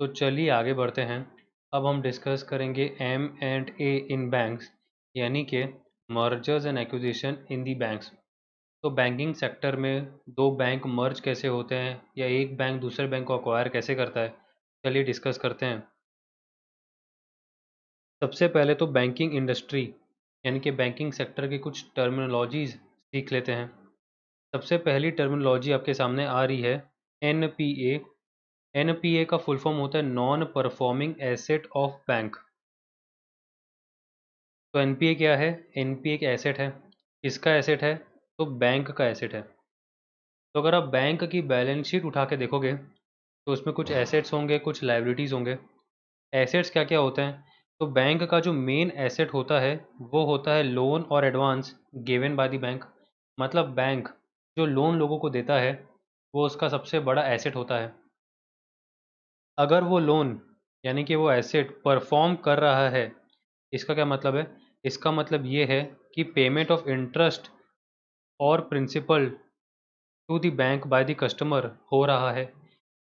तो चलिए आगे बढ़ते हैं अब हम डिस्कस करेंगे M and A in banks यानी कि mergers and acquisition in the banks तो बैंकिंग सेक्टर में दो बैंक मर्ज कैसे होते हैं या एक बैंक दूसरे बैंक को अक्वायर कैसे करता है चलिए डिस्कस करते हैं सबसे पहले तो बैंकिंग इंडस्ट्री यानी कि बैंकिंग सेक्टर के कुछ टर्मिनोलॉजीज सीख लेते हैं सबसे पहली टर्मिनोलॉजी आपके सामने आ रही है एन पी ए ए का फुल फॉर्म होता है non performing asset of bank तो ए क्या है ए एक एसेट है किसका एसेट है तो बैंक का एसेट है तो अगर आप बैंक की बैलेंस शीट उठा के देखोगे तो उसमें कुछ एसेट्स होंगे कुछ लाइबिलिटीज़ होंगे एसेट्स क्या क्या होते हैं तो बैंक का जो मेन एसेट होता है वो होता है लोन और advance given by the bank मतलब बैंक जो लोन लोगों को देता है वो उसका सबसे बड़ा एसेट होता है अगर वो लोन यानी कि वो एसेट परफॉर्म कर रहा है इसका क्या मतलब है इसका मतलब ये है कि पेमेंट ऑफ इंटरेस्ट और principal to the bank by the customer हो रहा है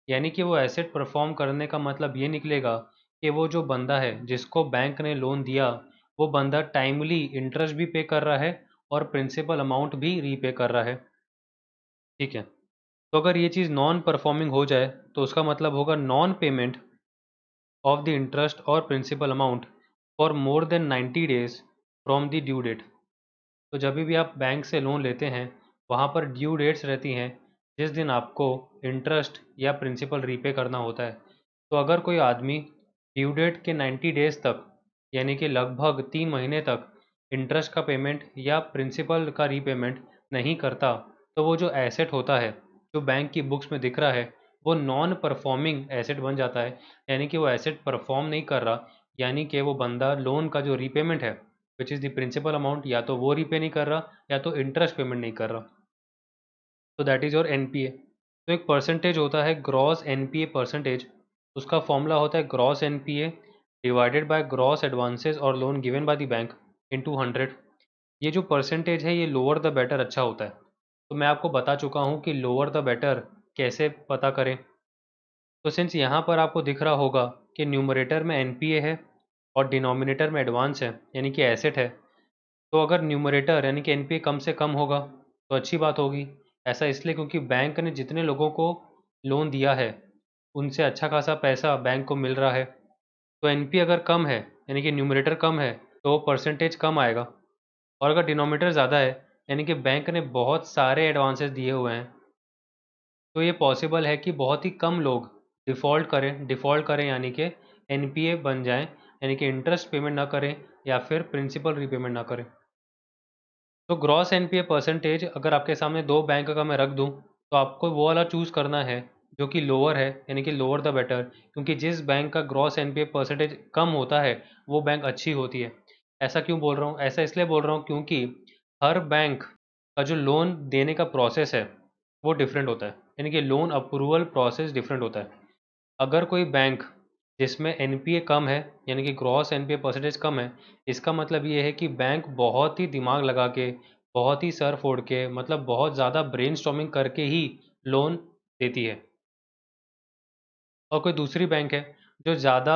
यानी कि वो एसेट परफॉर्म करने का मतलब ये निकलेगा कि वो जो बंदा है जिसको बैंक ने लोन दिया वो बंदा टाइमली इंटरेस्ट भी पे कर रहा है और प्रिंसिपल अमाउंट भी रीपे कर रहा है ठीक है तो अगर ये चीज़ नॉन परफॉर्मिंग हो जाए तो उसका मतलब होगा non payment of the interest और principal amount for more than ninety days from the due date तो जब भी आप बैंक से लोन लेते हैं वहाँ पर ड्यू डेट्स रहती हैं जिस दिन आपको इंटरेस्ट या प्रिंसिपल रीपे करना होता है तो अगर कोई आदमी ड्यू डेट के 90 डेज तक यानी कि लगभग तीन महीने तक इंटरेस्ट का पेमेंट या प्रिंसिपल का रीपेमेंट नहीं करता तो वो जो एसेट होता है जो बैंक की बुक्स में दिख रहा है वो नॉन परफॉर्मिंग एसेट बन जाता है यानी कि वो एसेट परफॉर्म नहीं कर रहा यानी कि वो बंदा लोन का जो रीपेमेंट है which is the principal amount या तो वो रीपे नहीं कर रहा या तो इंटरेस्ट पेमेंट नहीं कर रहा तो दैट इज़ योर एन तो एक परसेंटेज होता है ग्रॉस एन परसेंटेज उसका फॉर्मूला होता है gross N divided by gross advances और loan given by the bank into hundred ये जो परसेंटेज है ये लोअर द बेटर अच्छा होता है तो मैं आपको बता चुका हूँ कि लोअर द बेटर कैसे पता करें तो सिंस यहाँ पर आपको दिख रहा होगा कि न्यूमरेटर में एन है और डिनोमिनेटर में एडवांस है यानी कि एसेट है तो अगर न्यूमरेटर यानी कि एन कम से कम होगा तो अच्छी बात होगी ऐसा इसलिए क्योंकि बैंक ने जितने लोगों को लोन दिया है उनसे अच्छा खासा पैसा बैंक को मिल रहा है तो एन अगर कम है यानी कि न्यूमरेटर कम है तो परसेंटेज कम आएगा और अगर डिनोमिनेटर ज़्यादा है यानी कि बैंक ने बहुत सारे एडवांसेस दिए हुए हैं तो ये पॉसिबल है कि बहुत ही कम लोग डिफ़ॉल्ट करें डिफ़ॉल्ट करें यानी कि एन बन जाएं यानी कि इंटरेस्ट पेमेंट ना करें या फिर प्रिंसिपल रीपेमेंट ना करें तो ग्रॉस एन परसेंटेज अगर आपके सामने दो बैंक का मैं रख दूँ तो आपको वो वाला चूज़ करना है जो कि लोअर है यानी कि लोअर द बेटर क्योंकि जिस बैंक का ग्रॉस एन परसेंटेज कम होता है वो बैंक अच्छी होती है ऐसा क्यों बोल रहा हूँ ऐसा इसलिए बोल रहा हूँ क्योंकि हर बैंक का जो लोन देने का प्रोसेस है वो डिफरेंट होता है यानी कि लोन अप्रूवल प्रोसेस डिफरेंट होता है अगर कोई बैंक जिसमें एन कम है यानी कि ग्रॉस एन परसेंटेज कम है इसका मतलब ये है कि बैंक बहुत ही दिमाग लगा के बहुत ही सर फोड़ के मतलब बहुत ज़्यादा ब्रेन करके ही लोन देती है और कोई दूसरी बैंक है जो ज़्यादा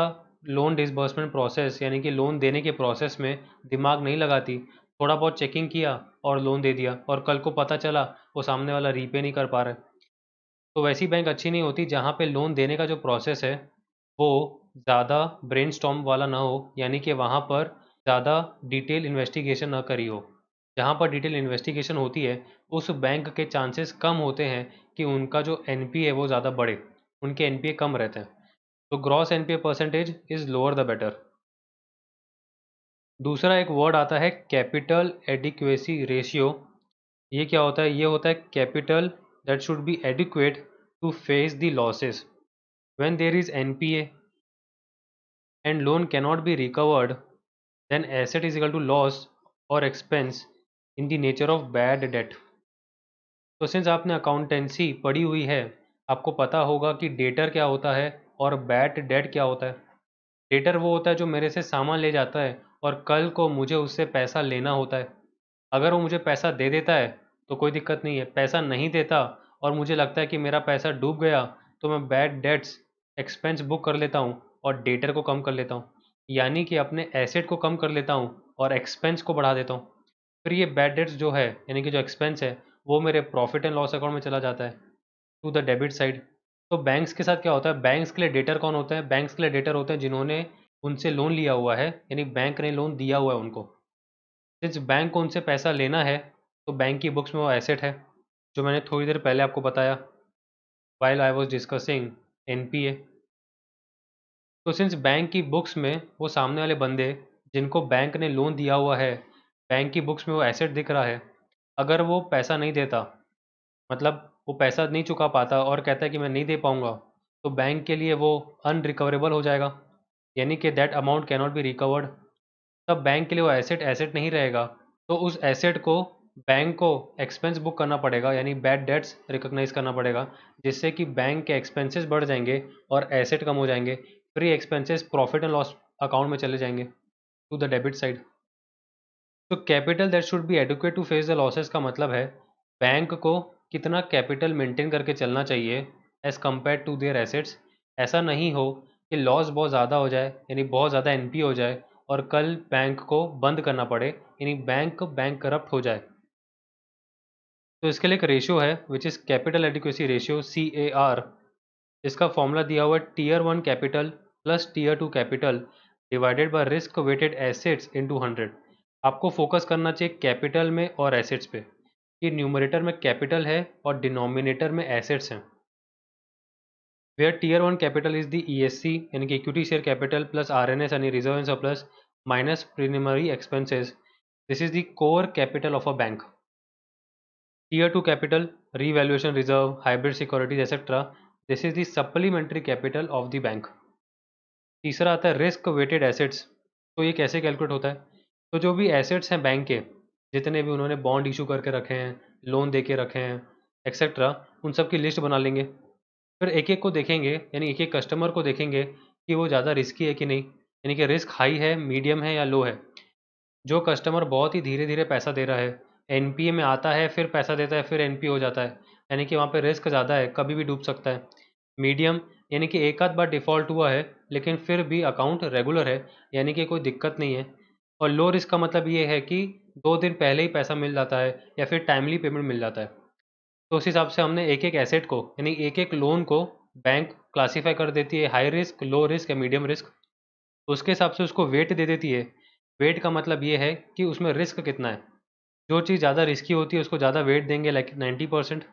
लोन डिसबर्समेंट प्रोसेस यानी कि लोन देने के प्रोसेस में दिमाग नहीं लगाती थोड़ा बहुत चेकिंग किया और लोन दे दिया और कल को पता चला वो सामने वाला रीपे नहीं कर पा रहा है तो वैसी बैंक अच्छी नहीं होती जहाँ पे लोन देने का जो प्रोसेस है वो ज़्यादा ब्रेन वाला ना हो यानी कि वहाँ पर ज़्यादा डिटेल इन्वेस्टिगेशन ना करी हो जहाँ पर डिटेल इन्वेस्टिगेशन होती है उस बैंक के चांसेस कम होते हैं कि उनका जो एन है वो ज़्यादा बढ़े उनके एन कम रहते हैं तो gross N percentage is lower the better दूसरा एक वर्ड आता है कैपिटल एडिक्वेसी रेशियो ये क्या होता है ये होता है capital that should be adequate to face the losses. When there is NPA and loan cannot be recovered, then asset is equal to loss or expense in the nature of bad debt. so since aapne accountancy padhi hui hai aapko pata hoga ki debtor kya hota hai aur bad debt kya hota hai debtor वो होता है जो मेरे से सामान ले जाता है और कल को मुझे उससे पैसा लेना होता है अगर वो मुझे पैसा दे देता है तो कोई दिक्कत नहीं है पैसा नहीं देता और मुझे लगता है कि मेरा पैसा डूब गया तो मैं बैड डेट्स एक्सपेंस बुक कर लेता हूँ और डेटर को कम कर लेता हूँ यानी कि अपने एसेट को कम कर लेता हूँ और एक्सपेंस को बढ़ा देता हूँ फिर ये बैड डेट्स जो है यानी कि जो एक्सपेंस है वो मेरे प्रॉफिट एंड लॉस अकाउंट में चला जाता है टू द डेबिट साइड तो बैंक्स के साथ क्या होता है बैंक्स के लिए डेटर कौन होता है बैंक्स के लिए डेटर होते हैं जिन्होंने उनसे लोन लिया हुआ है यानी बैंक ने लोन दिया हुआ है उनको सिंस बैंक को उनसे पैसा लेना है तो बैंक की बुक्स में वो एसेट है जो मैंने थोड़ी देर पहले आपको बताया while I was discussing N P A तो सिंस बैंक की बुक्स में वो सामने वाले बंदे जिनको बैंक ने लोन दिया हुआ है बैंक की बुक्स में वो एसेट दिख रहा है अगर वो पैसा नहीं देता मतलब वो पैसा नहीं चुका पाता और कहता है कि मैं नहीं दे पाऊँगा तो बैंक के लिए वो अनरिकवरेबल हो जाएगा यानी कि that amount cannot be recovered तब बैंक के लिए वो एसेट एसेट नहीं रहेगा तो उस एसेट को बैंक को एक्सपेंस बुक करना पड़ेगा यानी बैड डेट्स रिकोगनाइज करना पड़ेगा जिससे कि बैंक के एक्सपेंसेस बढ़ जाएंगे और एसेट कम हो जाएंगे free expenses profit and loss account में चले जाएंगे टू द डेबिट साइड तो capital that should be adequate to face the losses का मतलब है बैंक को कितना कैपिटल मेंटेन करके चलना चाहिए as compare to their assets ऐसा नहीं हो कि लॉस बहुत ज़्यादा हो जाए यानी बहुत ज़्यादा एनपी हो जाए और कल बैंक को बंद करना पड़े यानी बैंक बैंक करप्ट हो जाए तो इसके लिए एक रेशियो है which is capital adequacy ratio C A R इसका फॉर्मूला दिया हुआ है tier one capital plus tier two capital divided by risk weighted assets to hundred आपको फोकस करना चाहिए कैपिटल में और एसेट्स पे कि न्यूमरेटर में कैपिटल है और डिनोमिनेटर में एसेट्स हैं where tier one capital is the E S C यानी कि equity share capital plus R N S यानी reserve and surplus minus preliminary expenses this is the core capital of a bank tier two capital revaluation reserve hybrid securities etcetera this is the supplementary capital of the bank तीसरा आता है risk weighted assets तो ये कैसे calculate होता है तो जो भी एसेट्स हैं बैंक के जितने भी उन्होंने बॉन्ड इशू करके रखे हैं लोन दे के रखे हैं एक्सेट्रा उन सब की लिस्ट बना लेंगे फिर एक एक को देखेंगे यानी एक एक कस्टमर को देखेंगे कि वो ज़्यादा रिस्की है कि नहीं यानी कि रिस्क हाई है मीडियम है या लो है जो कस्टमर बहुत ही धीरे धीरे पैसा दे रहा है एन में आता है फिर पैसा देता है फिर एन हो जाता है यानी कि वहाँ पर रिस्क ज़्यादा है कभी भी डूब सकता है मीडियम यानी कि एक आध बार डिफ़ॉल्ट हुआ है लेकिन फिर भी अकाउंट रेगुलर है यानी कि कोई दिक्कत नहीं है और लो रिस्क का मतलब ये है कि दो दिन पहले ही पैसा मिल जाता है या फिर टाइमली पेमेंट मिल जाता है तो उस हिसाब से हमने एक एक एसेट को यानी एक एक लोन को बैंक क्लासीफाई कर देती है हाई रिस्क लो रिस्क या मीडियम रिस्क उसके हिसाब से उसको वेट दे देती है वेट का मतलब ये है कि उसमें रिस्क कितना है जो चीज़ ज़्यादा रिस्की होती है उसको ज़्यादा वेट देंगे लाइक नाइन्टी परसेंट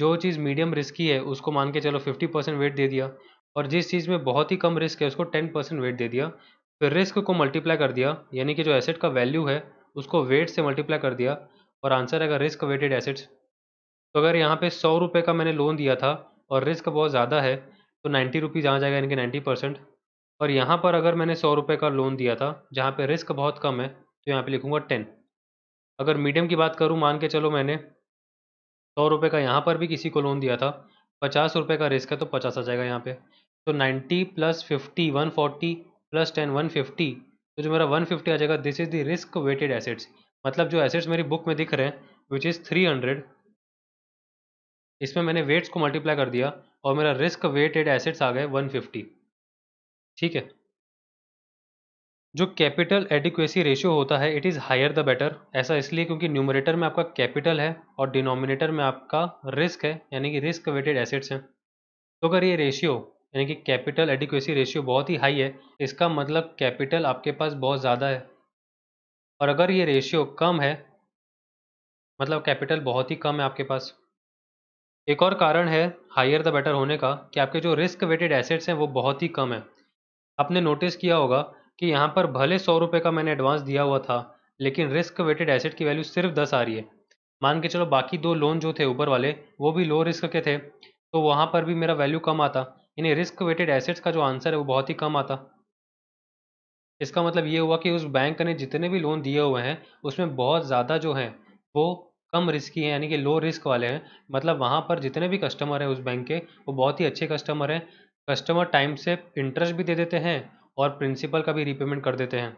जो चीज़ मीडियम रिस्की है उसको मान के चलो फिफ्टी परसेंट वेट दे दिया और जिस चीज़ में बहुत ही कम रिस्क है उसको टेन परसेंट वेट दे दिया फिर रिस्क को मल्टीप्लाई कर दिया यानी कि जो एसेट का वैल्यू है उसको वेट से मल्टीप्लाई कर दिया और आंसर अगर रिस्क वेटेड एसेट्स तो अगर यहाँ पर सौ रुपये का मैंने लोन दिया था और रिस्क बहुत ज़्यादा है तो नाइन्टी रुपीज़ आ जाएगा यानी कि नाइन्टी परसेंट और यहाँ पर अगर मैंने सौ रुपये का लोन दिया था जहाँ पर रिस्क बहुत कम है तो यहाँ पर लिखूँगा टेन अगर मीडियम की बात करूँ मान के चलो मैंने सौ रुपये का यहाँ पर भी किसी को लोन दिया था, पचास रुपये का रिस्क है तो पचास आ जाएगा यहाँ पे। तो ninety plus fifty one forty plus ten one fifty तो जो मेरा वन फिफ्टी आ जाएगा this is the risk weighted assets मतलब जो एसेट्स मेरी बुक में दिख रहे हैं विच इज़ थ्री हंड्रेड इसमें मैंने वेट्स को मल्टीप्लाई कर दिया और मेरा रिस्क वेटेड एसेट्स आ गए वन ठीक है जो कैपिटल एडिक्वेसी रेशियो होता है it is higher the better ऐसा इसलिए क्योंकि न्यूमरेटर में आपका कैपिटल है और डिनोमिनेटर में आपका रिस्क है यानी कि रिस्क वेटेड एसेट्स हैं तो अगर ये रेशियो यानी कि कैपिटल एडिक्वेसी रेशियो बहुत ही हाई है इसका मतलब कैपिटल आपके पास बहुत ज़्यादा है और अगर ये रेशियो कम है मतलब कैपिटल बहुत ही कम है आपके पास एक और कारण है हायर द बेटर होने का कि आपके जो रिस्क वेटेड एसेट्स हैं वो बहुत ही कम है आपने नोटिस किया होगा कि यहाँ पर भले सौ रुपये का मैंने एडवांस दिया हुआ था लेकिन रिस्क वेटेड एसेट की वैल्यू सिर्फ दस आ रही है मान के चलो बाकी दो लोन जो थे ऊपर वाले वो भी लो रिस्क के थे तो वहाँ पर भी मेरा वैल्यू कम आता यानी रिस्क वेटेड एसेट्स का जो आंसर है वो बहुत ही कम आता इसका मतलब ये हुआ कि उस बैंक ने जितने भी लोन दिए हुए हैं उसमें बहुत ज़्यादा जो हैं वो कम रिस्की हैं यानी कि लो रिस्क वाले हैं मतलब वहाँ पर जितने भी कस्टमर हैं उस बैंक के वो बहुत ही अच्छे कस्टमर हैं कस्टमर टाइम से इंटरेस्ट भी दे देते हैं और प्रिंसिपल का भी रीपेमेंट कर देते हैं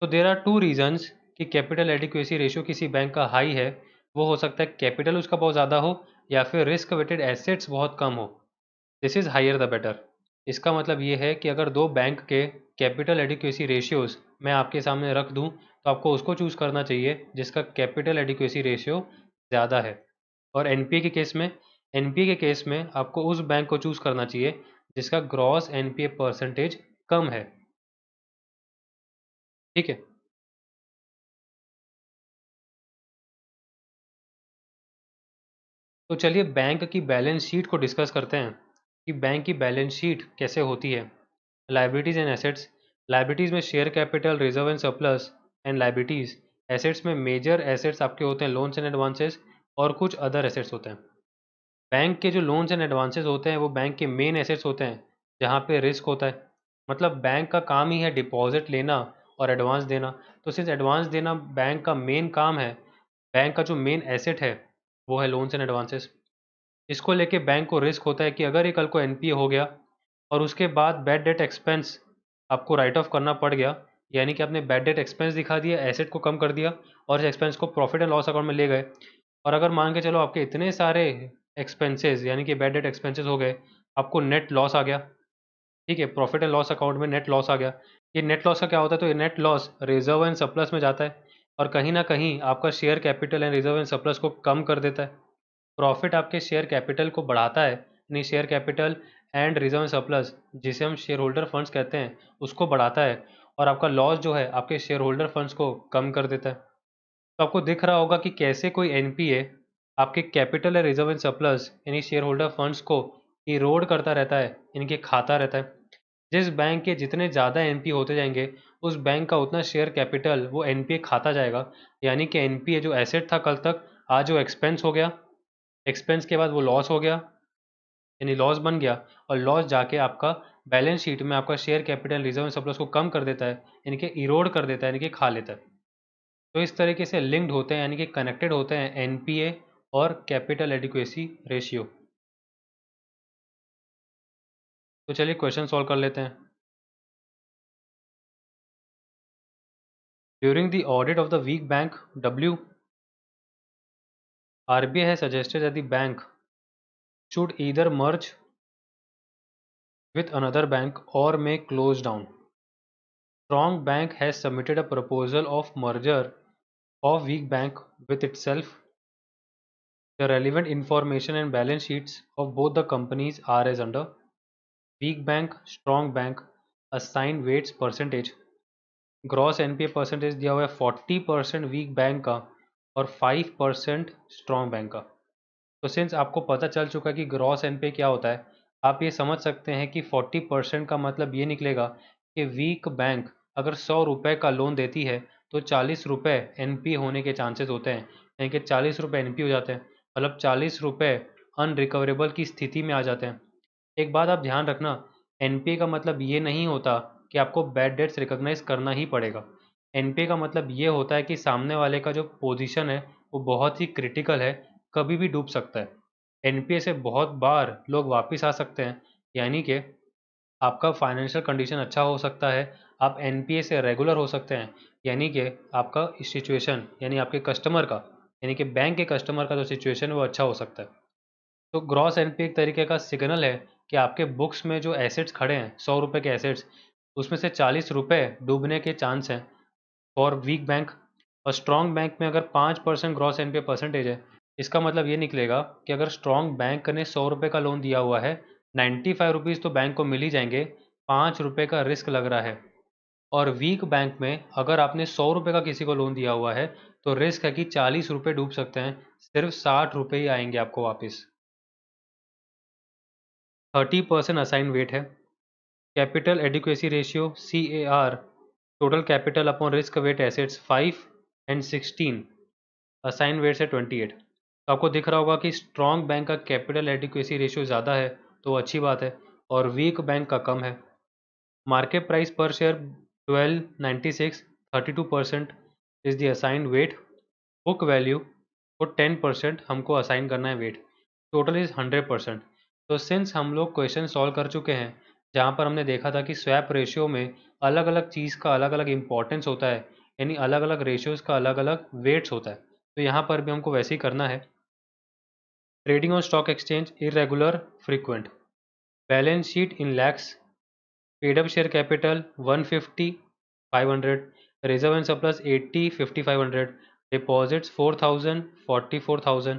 तो देर आर टू रीजन्स कि कैपिटल एडिक्यूसी रेशियो किसी बैंक का हाई है वो हो सकता है कैपिटल उसका बहुत ज़्यादा हो या फिर रिस्क वेटेड एसेट्स बहुत कम हो this is higher the better इसका मतलब ये है कि अगर दो बैंक के कैपिटल एडिक्यूसी रेशियोज मैं आपके सामने रख दूं तो आपको उसको चूज़ करना चाहिए जिसका कैपिटल एडिक्यूसी रेशियो ज़्यादा है और एन के केस में एन के केस में आपको उस बैंक को चूज़ करना चाहिए जिसका ग्रॉस एन परसेंटेज कम है ठीक है तो चलिए बैंक की बैलेंस शीट को डिस्कस करते हैं कि बैंक की बैलेंस शीट कैसे होती है लाइब्रिटीज एंड एसेट्स लाइब्रिटीज में share capital reserve and surplus and liabilities assets में मेजर एसेट्स आपके होते हैं लोन्स एंड एडवांसेस और कुछ अदर एसेट्स होते हैं बैंक के जो लोन्स एंड एडवांसेस होते हैं वो बैंक के मेन एसेट्स होते हैं जहाँ पे रिस्क होता है मतलब बैंक का काम ही है डिपॉज़िट लेना और एडवांस देना। तो सिंस एडवांस देना बैंक का मेन काम है, बैंक का जो मेन एसेट है, वो है लोन्स एंड एडवांसेस। इसको लेके बैंक को रिस्क होता है कि अगर ये कल को एनपीए हो गया और उसके बाद बैड डेट एक्सपेंस आपको राइट ऑफ करना पड़ गया, यानी कि आपने बैड डेट एक्सपेंस दिखा दिया, एसेट को कम कर दिया और इस एक्सपेंस को प्रॉफ़िट एंड लॉस अकाउंट में ले गए। और अगर मान के चलो आपके इतने सारे एक्सपेंसेस यानी कि बैड डेट एक्सपेंसेस हो गए, आपको नेट लॉस आ गया। ठीक है प्रॉफिट एंड लॉस अकाउंट में नेट लॉस आ गया ये नेट लॉस का क्या होता है तो ये net loss reserve and surplus में जाता है और कहीं ना कहीं आपका share capital and reserve and surplus को कम कर देता है प्रॉफिट आपके शेयर कैपिटल को बढ़ाता है यानी share capital and reserve and surplus जिसे हम शेयर होल्डर फंड्स कहते हैं उसको बढ़ाता है और आपका लॉस जो है आपके शेयर होल्डर फंड्स को कम कर देता है तो आपको दिख रहा होगा कि कैसे कोई एन आपके capital and reserve and surplus यानी शेयर होल्डर फंड्स को इरोड करता रहता है इनके खाता रहता है जिस बैंक के जितने ज़्यादा एन होते जाएंगे उस बैंक का उतना शेयर कैपिटल वो एन खाता जाएगा यानी कि एन जो एसेट था कल तक आज वो एक्सपेंस हो गया एक्सपेंस के बाद वो लॉस हो गया यानी लॉस बन गया और लॉस जाके आपका बैलेंस शीट में आपका शेयर कैपिटल रिजर्व सप्लस को कम कर देता है यानी कि इरोड कर देता है यानी कि खा लेता है तो इस तरीके से लिंक्ड होते हैं यानी कि कनेक्टेड होते हैं एनपीए और कैपिटल एडिक्वेसी रेशियो तो चलिए क्वेश्चन सॉल्व कर लेते हैं during the audit of the weak bank W W, RBI है suggested that bank should either merge with another bank और may close down strong bank has submitted a proposal of merger of weak bank with itself the relevant information and balance sheets of both the companies are as under weak bank strong bank assign weights percentage gross NPA percentage दिया हुआ है forty percent week bank का और five percent strong bank का तो since आपको पता चल चुका है कि ग्रॉस एनपीए क्या होता है आप ये समझ सकते हैं कि फोर्टी परसेंट का मतलब ये निकलेगा कि वीक बैंक अगर सौ रुपये का लोन देती है तो चालीस रुपये एन होने के चांसेस होते हैं यानी कि चालीस रुपये एन हो जाते हैं मतलब चालीस रुपये अनरिकवरेबल की स्थिति में आ जाते हैं एक बात आप ध्यान रखना एन का मतलब ये नहीं होता कि आपको बैड डेट्स रिकोगनाइज करना ही पड़ेगा एन का मतलब ये होता है कि सामने वाले का जो पोजिशन है वो बहुत ही क्रिटिकल है कभी भी डूब सकता है एन से बहुत बार लोग वापस आ सकते हैं यानी कि आपका फाइनेंशियल कंडीशन अच्छा हो सकता है आप एन से रेगुलर हो सकते हैं यानी कि आपका सिचुएशन यानी आपके कस्टमर का यानी कि बैंक के कस्टमर का जो सिचुएशन है वो अच्छा हो सकता है तो ग्रॉस एन एक तरीके का सिग्नल है कि आपके बुक्स में जो एसेट्स खड़े हैं सौ रुपये के एसेट्स उसमें से चालीस रुपये डूबने के चांस हैं फॉर वीक बैंक और स्ट्रॉन्ग बैंक में अगर पाँच परसेंट ग्रॉस एन परसेंटेज है इसका मतलब ये निकलेगा कि अगर स्ट्रॉन्ग बैंक ने सौ रुपये का लोन दिया हुआ है नाइन्टी फाइव रुपीज़ तो बैंक को मिल ही जाएंगे पाँच रुपये का रिस्क लग रहा है और वीक बैंक में अगर आपने सौ रुपये का किसी को लोन दिया हुआ है तो रिस्क है कि चालीस रुपये डूब सकते हैं सिर्फ साठ रुपये ही आएंगे आपको वापस थर्टी परसेंट असाइन वेट है capital adequacy ratio C A R total capital upon risk weight assets five and sixteen assign weights है ट्वेंटी एट तो आपको दिख रहा होगा कि स्ट्रॉन्ग बैंक का कैपिटल एडिक्वेसी रेशियो ज़्यादा है तो अच्छी बात है और वीक बैंक का कम है market price per share twelve ninety six thirty two percent is the assign weight book value को टेन परसेंट हमको असाइन करना है weight total is hundred percent तो सिंस हम लोग क्वेश्चन सॉल्व कर चुके हैं जहाँ पर हमने देखा था कि स्वैप रेशियो में अलग अलग चीज़ का अलग अलग इंपॉर्टेंस होता है यानी अलग अलग रेशियोज़ का अलग अलग वेट्स होता है तो यहाँ पर भी हमको वैसे ही करना है trading on stock exchange irregular frequent balance sheet in lakhs paid up share capital 150 500 reserve and fifty 80 5500 deposits 4000 44000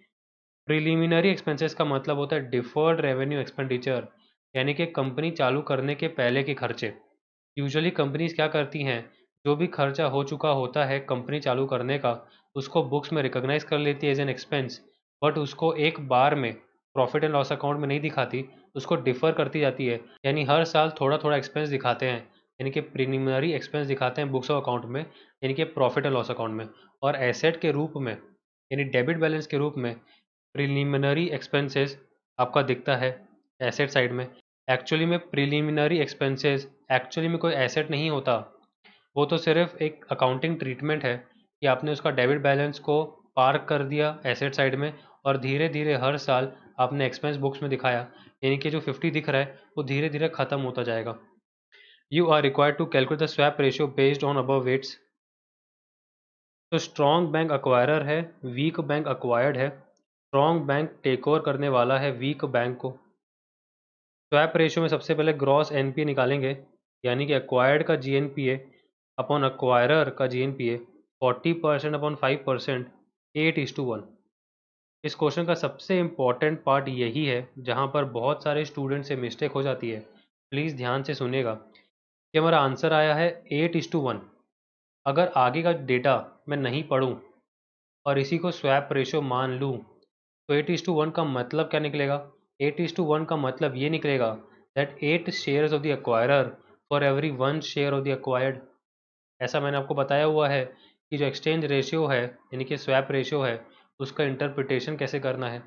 preliminary expenses का मतलब होता है डिफर्ड रेवेन्यू एक्सपेंडिचर यानी कि कंपनी चालू करने के पहले के खर्चे यूजुअली कंपनीज क्या करती हैं जो भी खर्चा हो चुका होता है कंपनी चालू करने का उसको बुक्स में रिकॉग्नाइज कर लेती है एज एन एक्सपेंस बट उसको एक बार में प्रॉफिट एंड लॉस अकाउंट में नहीं दिखाती उसको डिफर करती जाती है यानी हर साल थोड़ा थोड़ा एक्सपेंस दिखाते हैं यानी कि प्रिलिमिनरी एक्सपेंस दिखाते हैं बुक्स ऑफ अकाउंट में यानी कि प्रॉफिट एंड लॉस अकाउंट में और एसेट के रूप में यानी डेबिट बैलेंस के रूप में प्रिलिमिनरी एक्सपेंसेस आपका दिखता है एसेट साइड में एक्चुअली में प्रिलिमिनरी एक्सपेंसेस एक्चुअली में कोई एसेट नहीं होता वो तो सिर्फ एक अकाउंटिंग ट्रीटमेंट है कि आपने उसका डेबिट बैलेंस को पार्क कर दिया एसेट साइड में और धीरे धीरे हर साल आपने एक्सपेंस बुक्स में दिखाया यानी कि जो फिफ्टी दिख रहा है वो धीरे धीरे ख़त्म होता जाएगा you are required to calculate the swap ratio based on above weights तो स्ट्रॉन्ग बैंक अक्वायर है वीक बैंक अक्वायर्ड है स्ट्रॉन्ग बैंक टेकओवर करने वाला है वीक बैंक को स्वैप रेशो में सबसे पहले ग्रॉस एनपीए निकालेंगे यानी कि एक्वायर्ड का जीएनपीए अपॉन अक्वायरर का GNPA 40 percent upon five percent eight is to one इस क्वेश्चन का सबसे इम्पॉर्टेंट पार्ट यही है जहाँ पर बहुत सारे स्टूडेंट से मिस्टेक हो जाती है प्लीज़ ध्यान से सुनेगा कि हमारा आंसर आया है एट इज टू वन अगर आगे का डेटा मैं नहीं पढ़ूँ और इसी को स्वैप रेशो मान लूँ तो एट इज टू वन का मतलब क्या निकलेगा एट इज टू वन का मतलब ये निकलेगा that eight share of the acquirer for every one share of the acquired ऐसा मैंने आपको बताया हुआ है कि जो एक्सचेंज रेशियो है यानी कि स्वैप रेशियो है उसका इंटरप्रिटेशन कैसे करना है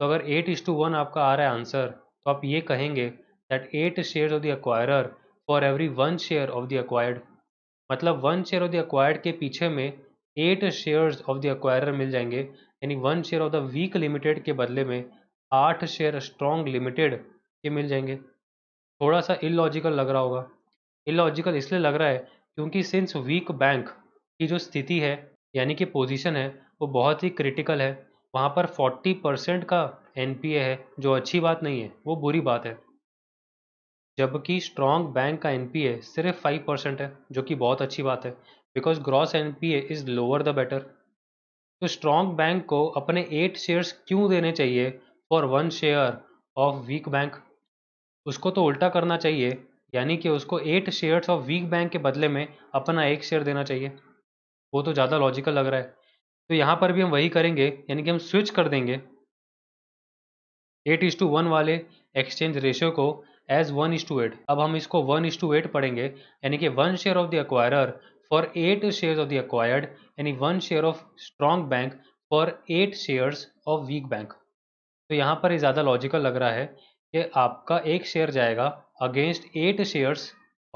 तो अगर एट इज टू वन आपका आ रहा है आंसर तो आप ये कहेंगे that eight share of the acquirer for every one share of the acquired मतलब one share of the acquired के पीछे में eight shares of the acquirer मिल जाएंगे यानी one share of the weak limited के बदले में आठ शेयर स्ट्रॉन्ग लिमिटेड के मिल जाएंगे थोड़ा सा इलॉजिकल लग रहा होगा इलॉजिकल इसलिए लग रहा है क्योंकि सिंस वीक बैंक की जो स्थिति है यानी कि पोजीशन है वो बहुत ही क्रिटिकल है वहाँ पर 40 परसेंट का एनपीए है जो अच्छी बात नहीं है वो बुरी बात है जबकि स्ट्रॉन्ग बैंक का एनपीए सिर्फ 5 परसेंट है जो कि बहुत अच्छी बात है because gross NPA is lower the better तो स्ट्रॉन्ग बैंक को अपने एट शेयर्स क्यों देने चाहिए for one share of weak bank उसको तो उल्टा करना चाहिए यानी कि उसको eight shares of weak bank के बदले में अपना एक शेयर देना चाहिए वो तो ज़्यादा लॉजिकल लग रहा है तो यहाँ पर भी हम वही करेंगे यानी कि हम स्विच कर देंगे एट इज टू वन वाले एक्सचेंज रेशियो को as one is to eight अब हम इसको वन इज टू एट पढ़ेंगे यानी कि one share of the acquire for eight share of the acquired यानी one share of strong bank for eight shares of weak bank तो यहाँ पर ये ज़्यादा लॉजिकल लग रहा है कि आपका एक शेयर जाएगा against eight shares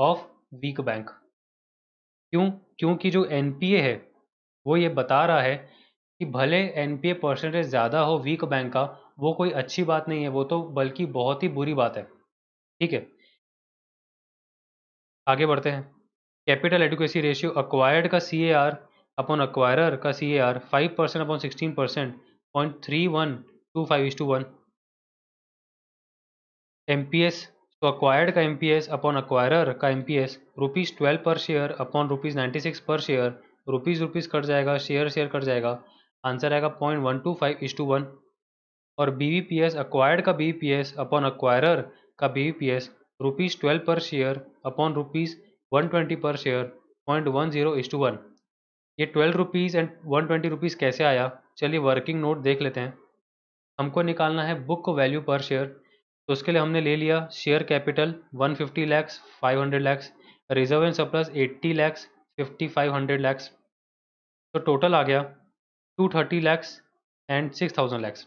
of weak bank क्यों क्योंकि जो एन है वो ये बता रहा है कि भले एन परसेंटेज ज़्यादा हो वीक बैंक का वो कोई अच्छी बात नहीं है वो तो बल्कि बहुत ही बुरी बात है ठीक है आगे बढ़ते हैं कैपिटल एडुकेसी रेशियो अक्वायर्ड का C A R upon acquire का C A R five percent upon sixteen one to five is to one M P S तो अक्वायर्ड का M P S upon acquirer का M P S rupees twelve per share upon rupees ninety six per share rupees rupees cut जाएगा share share cut जाएगा answer आएगा point one to five is to one और B V P S acquired का B V P S upon acquirer का B V P S rupees twelve per share upon rupees one twenty per share point one zero is to one ये twelve rupees and one twenty rupees कैसे आया चलिए working note देख लेते हैं हमको निकालना है बुक वैल्यू पर शेयर तो उसके लिए हमने ले लिया share capital one fifty lakhs five hundred lakhs reserve and surplus eighty lakhs fifty five hundred lakhs तो टोटल आ गया two thirty lakhs and six thousand lakhs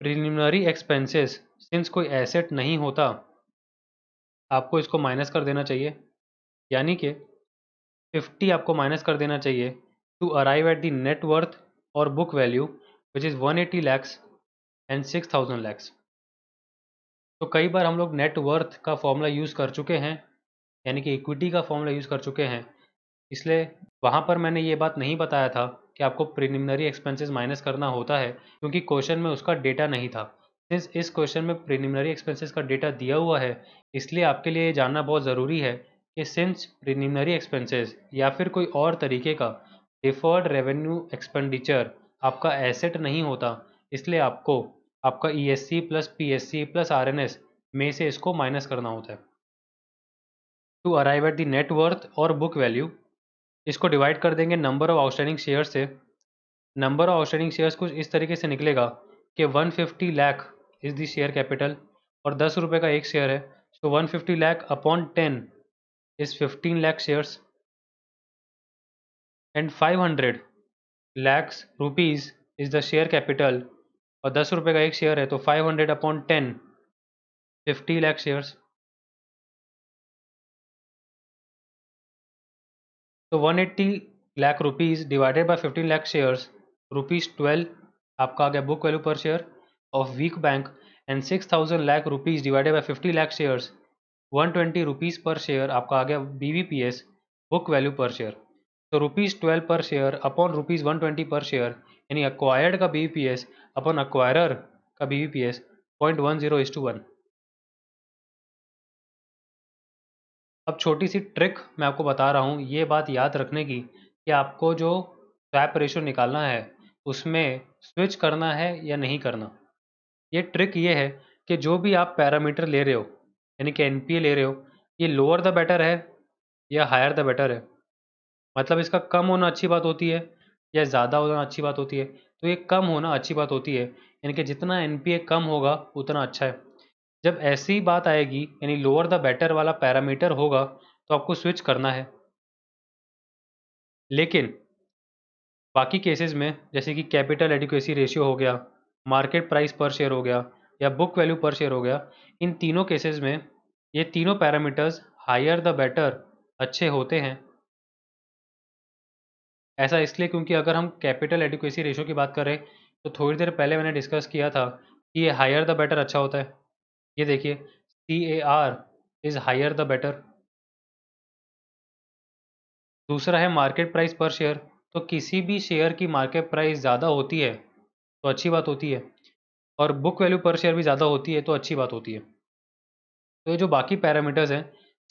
preliminary expenses since कोई एसेट नहीं होता आपको इसको माइनस कर देना चाहिए यानी कि फिफ्टी आपको माइनस कर देना चाहिए to arrive at the net worth और book value which is one eighty lakhs and six thousand lakhs तो कई बार हम लोग नेटवर्थ का फॉर्मूला यूज़ कर चुके हैं यानी कि इक्विटी का फॉर्मूला यूज़ कर चुके हैं इसलिए वहाँ पर मैंने ये बात नहीं बताया था कि आपको प्रिलिमिनरी एक्सपेंसेस माइनस करना होता है क्योंकि क्वेश्चन में उसका डेटा नहीं था सिंस इस क्वेश्चन में प्रिलिमिनरी एक्सपेंसेस का डेटा दिया हुआ है इसलिए आपके लिए ये जानना बहुत ज़रूरी है कि सिंस प्रिलिमिनरी एक्सपेंसेस या फिर कोई और तरीके का डिफर्ड रेवेन्यू एक्सपेंडिचर आपका एसेट नहीं होता इसलिए आपको आपका E S C plus P S C plus R N S में से इसको माइनस करना होता है to arrive at the net worth और बुक वैल्यू इसको डिवाइड कर देंगे नंबर ऑफ आउटस्टैंडिंग शेयर से नंबर ऑफ आउटस्टैंडिंग शेयर्स कुछ इस तरीके से निकलेगा कि 150 lakh is the share capital और दस रुपये का एक शेयर है so one fifty lakh upon ten is 15 lakh shares and 500 lakhs rupees is the share capital और दस रुपए का एक शेयर है तो 500 hundred upon ten fifty lakh share तो 180 eighty lakh rupees divided by fifteen lakh shares rupees twelve आपका आ गया book value per share of weak bank and 6000 lakh rupees divided by fifty lakh shares one twenty rupees per share आपका आ गया B V P S book value per share तो rupees twelve per share upon rupees one twenty per share यानी acquired का B V P S upon acquirer का B V P S point one zero is to one अब छोटी सी trick मैं आपको बता रहा हूँ ये बात याद रखने की कि आपको जो स्वैप रेशो निकालना है उसमें स्विच करना है या नहीं करना ये ट्रिक ये है कि जो भी आप पैरामीटर ले रहे हो यानी कि एन ले रहे हो ये लोअर द बेटर है या हायर द बेटर है मतलब इसका कम होना अच्छी बात होती है या ज़्यादा होना अच्छी बात होती है तो ये कम होना अच्छी बात होती है यानी कि जितना एन कम होगा उतना अच्छा है जब ऐसी बात आएगी यानी लोअर द बेटर वाला पैरामीटर होगा तो आपको स्विच करना है लेकिन बाकी केसेस में जैसे कि कैपिटल एडिक्वेसी रेशियो हो गया मार्केट प्राइस पर शेयर हो गया या बुक वैल्यू पर शेयर हो गया इन तीनों केसेस में ये तीनों पैरामीटर्स हायर द बेटर अच्छे होते हैं ऐसा इसलिए क्योंकि अगर हम कैपिटल एडुकेसी रेशो की बात करें तो थोड़ी देर पहले मैंने डिस्कस किया था कि ये हायर द बेटर अच्छा होता है ये देखिए C A R is higher the better दूसरा है मार्केट प्राइस पर शेयर तो किसी भी शेयर की मार्केट प्राइस ज़्यादा होती है तो अच्छी बात होती है और बुक वैल्यू पर शेयर भी ज़्यादा होती है तो अच्छी बात होती है तो ये जो बाकी पैरामीटर्स हैं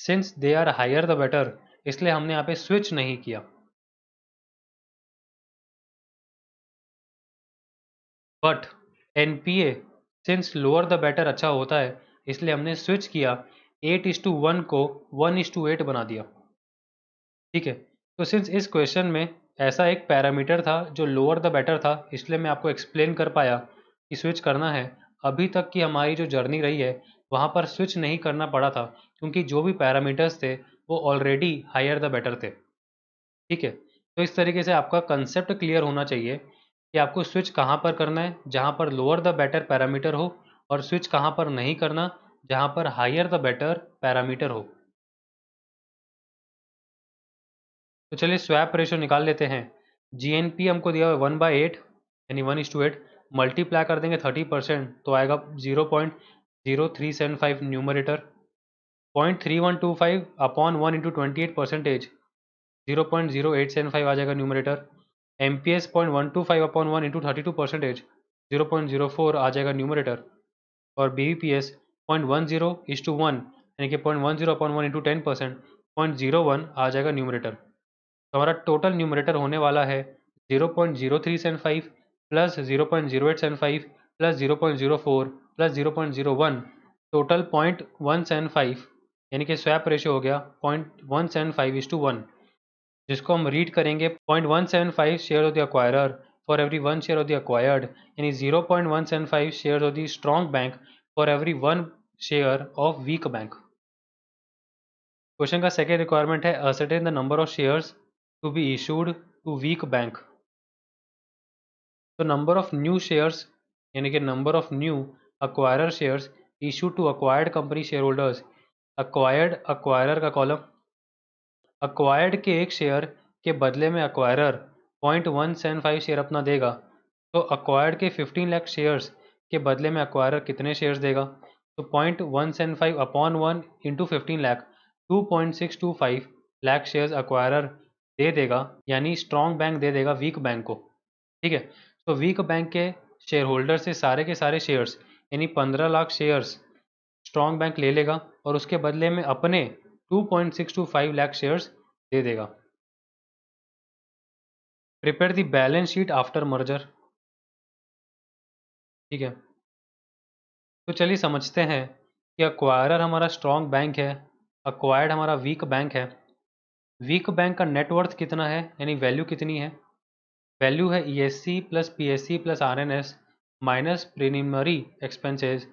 since they are higher the better इसलिए हमने यहाँ पे स्विच नहीं किया but N P A since lower the better अच्छा होता है इसलिए हमने स्विच किया एट इज टू वन को वन इज टू एट बना दिया ठीक है तो सिंस इस क्वेश्चन में ऐसा एक पैरामीटर था जो लोअर द बेटर था इसलिए मैं आपको एक्सप्लेन कर पाया स्विच करना है अभी तक की हमारी जो जर्नी रही है वहाँ पर स्विच नहीं करना पड़ा था क्योंकि जो भी पैरामीटर्स थे वो ऑलरेडी हायर द बेटर थे ठीक है तो इस तरीके से आपका कंसेप्ट क्लियर होना चाहिए कि आपको स्विच कहाँ पर करना है जहाँ पर लोअर द बेटर पैरामीटर हो और स्विच कहाँ पर नहीं करना जहाँ पर हायर द बेटर पैरामीटर हो तो चलिए स्वैप रेशो निकाल लेते हैं जी हमको दिया हुआ है वन बाई एट यानी one is to eight multiply कर देंगे थर्टी परसेंट तो आएगा zero point zero three seven five numerator point three one to five upon one into twenty eight percentage zero point zero eight seven five आ जाएगा numerator M P S point one to five upon one into thirty two percentage zero point zero four आ जाएगा numerator और B P S point one zero is to one यानी कि point one zero upon one into ten percent point zero one आ जाएगा numerator तो हमारा total numerator होने वाला है zero point zero three seven five plus zero point zero eight seven five plus zero point zero four plus zero point zero one total point one seven five यानी कि swap ratio हो गया point one seven five is to one जिसको हम read करेंगे point one seven five share of the acquire for every one share of the acquired यानी zero point one seven five share of the strong bank for every one share of weak bank question का second requirement है ascertain the number of shares to be issued to weak bank तो number of new shares यानी कि number of new acquire shares issue to acquired company share holders acquired acquire का column acquired के एक share के बदले में acquire point one seven five share अपना देगा तो अक्वायर्ड के फिफ्टीन लाख शेयर्स के बदले में अक्वायर कितने शेयर्स देगा तो point one seven five upon one into fifteen lakh two point six two five lakh shares acquire दे देगा यानी स्ट्रॉन्ग बैंक दे देगा वीक बैंक को ठीक है तो वीक बैंक के शेयर होल्डर से सारे के सारे शेयर्स यानी पंद्रह लाख शेयर्स स्ट्रॉन्ग बैंक ले लेगा और उसके बदले में अपने 2.625 लाख शेयर्स दे देगा prepare the balance sheet after merger ठीक है तो चलिए समझते हैं कि अक्वायरर हमारा स्ट्रॉन्ग बैंक है अक्वायर्ड हमारा वीक बैंक है वीक बैंक का नेटवर्थ कितना है यानी वैल्यू कितनी है वैल्यू है E S C plus P S C plus R N S minus expenses expenses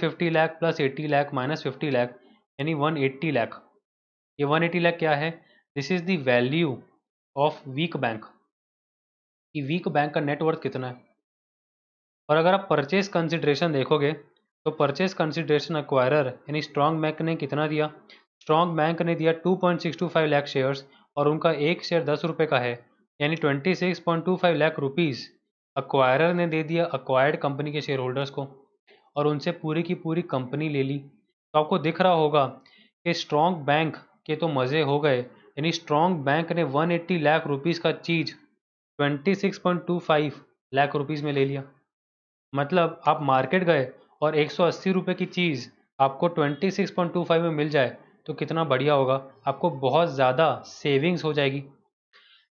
fifty lakh plus eighty lakh minus fifty lakh यानी वन एट्टी लैख ये वन एट्टी लैख क्या है this is the value of weak bank कि weak bank का net worth कितना है और अगर आप परचेज कंसिड्रेशन देखोगे तो परचेज कंसिड्रेशन अक्वायरर यानी स्ट्रॉन्ग बैंक ने कितना दिया स्ट्रॉन्ग बैंक ने दिया two two point six five lakh shares और उनका एक शेयर दस रुपये का है यानी 26.25 लाख रुपीस अक्वायरर ने दे दिया अक्वायर्ड कंपनी के शेयर होल्डर्स को और उनसे पूरी की पूरी कंपनी ले ली तो आपको दिख रहा होगा कि स्ट्रॉन्ग बैंक के तो मज़े हो गए यानी स्ट्रॉन्ग बैंक ने 180 लाख रुपीस का चीज 26.25 लाख रुपीस में ले लिया मतलब आप मार्केट गए और एक सौ की चीज़ आपको 26.25 में मिल जाए तो कितना बढ़िया होगा आपको बहुत ज़्यादा सेविंग्स हो जाएगी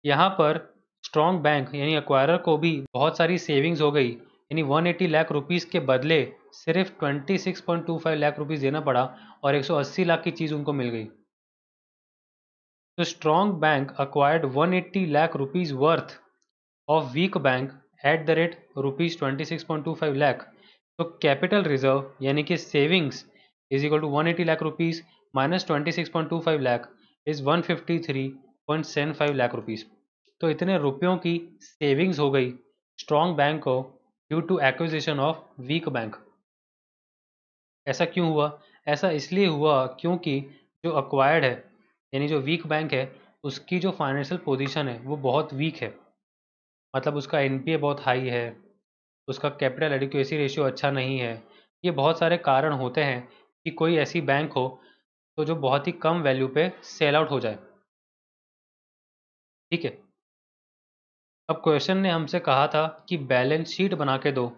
यहाँ पर स्ट्रॉन्ग बैंक यानी अक्वायर को भी बहुत सारी सेविंग्स हो गई यानी 180 लाख रुपीज के बदले सिर्फ 26.25 लाख रुपीज देना पड़ा और 180 लाख की चीज़ उनको मिल गई तो strong bank acquired 180 lakh rupees worth of weak bank at the rate rupees twenty lakh तो कैपिटल रिजर्व यानी कि savings is equal to one eighty lakh rupees minus twenty six point two five lakh is one fifty three point seven five lakh rupees तो इतने रुपयों की savings हो गई strong bank को due to acquisition of weak bank ऐसा क्यों हुआ ऐसा इसलिए हुआ क्योंकि जो अक्वायर्ड है यानी जो वीक बैंक है उसकी जो फाइनेंशियल पोजिशन है वो बहुत वीक है मतलब उसका एन बहुत हाई है उसका कैपिटल एडिक्यूसी रेशियो अच्छा नहीं है ये बहुत सारे कारण होते हैं कि कोई ऐसी बैंक हो तो जो बहुत ही कम वैल्यू पे सेल आउट हो जाए ठीक है अब क्वेश्चन ने हमसे कहा था कि बैलेंस शीट बना के दो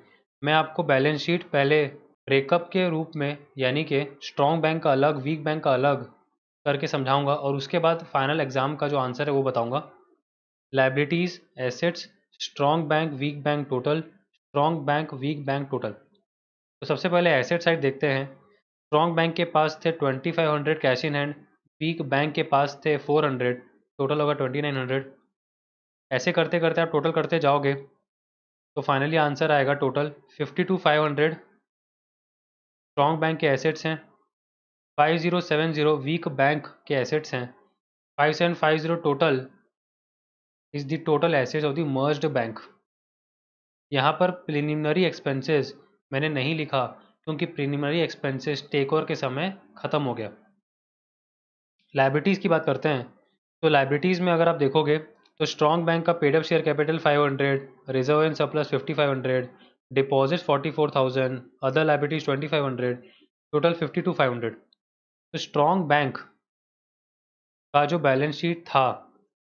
मैं आपको बैलेंस शीट पहले ब्रेकअप के रूप में यानी कि स्ट्रॉन्ग बैंक का अलग वीक बैंक का अलग करके समझाऊंगा और उसके बाद फाइनल एग्जाम का जो आंसर है वो बताऊंगा liabilities assets strong bank weak bank total strong bank weak bank total तो सबसे पहले एसेट साइड देखते हैं स्ट्रॉन्ग बैंक के पास थे hundred cash in hand weak bank के पास थे हंड्रेड टोटल होगा ट्वेंटी नाइन हंड्रेड ऐसे करते करते आप टोटल करते जाओगे तो फाइनली आंसर आएगा total fifty two five hundred strong bank के एसेट्स हैं five zero seven zero weak bank के एसेट्स हैं five seven five zero total is the total assets of the merged bank यहाँ पर प्रिलिमिनरी एक्सपेंसेस मैंने नहीं लिखा क्योंकि प्रिलिमिनरी एक्सपेंसेस टेक ओवर के समय ख़त्म हो गया लाइबिलिटीज़ की बात करते हैं तो लाइब्रिटीज़ में अगर आप देखोगे तो स्ट्रॉन्ग बैंक का paid up share capital 500, reserve and five hundred deposit thousand other liabilities hundred total fifty two five hundred तो स्ट्रॉन्ग बैंक का जो बैलेंस शीट था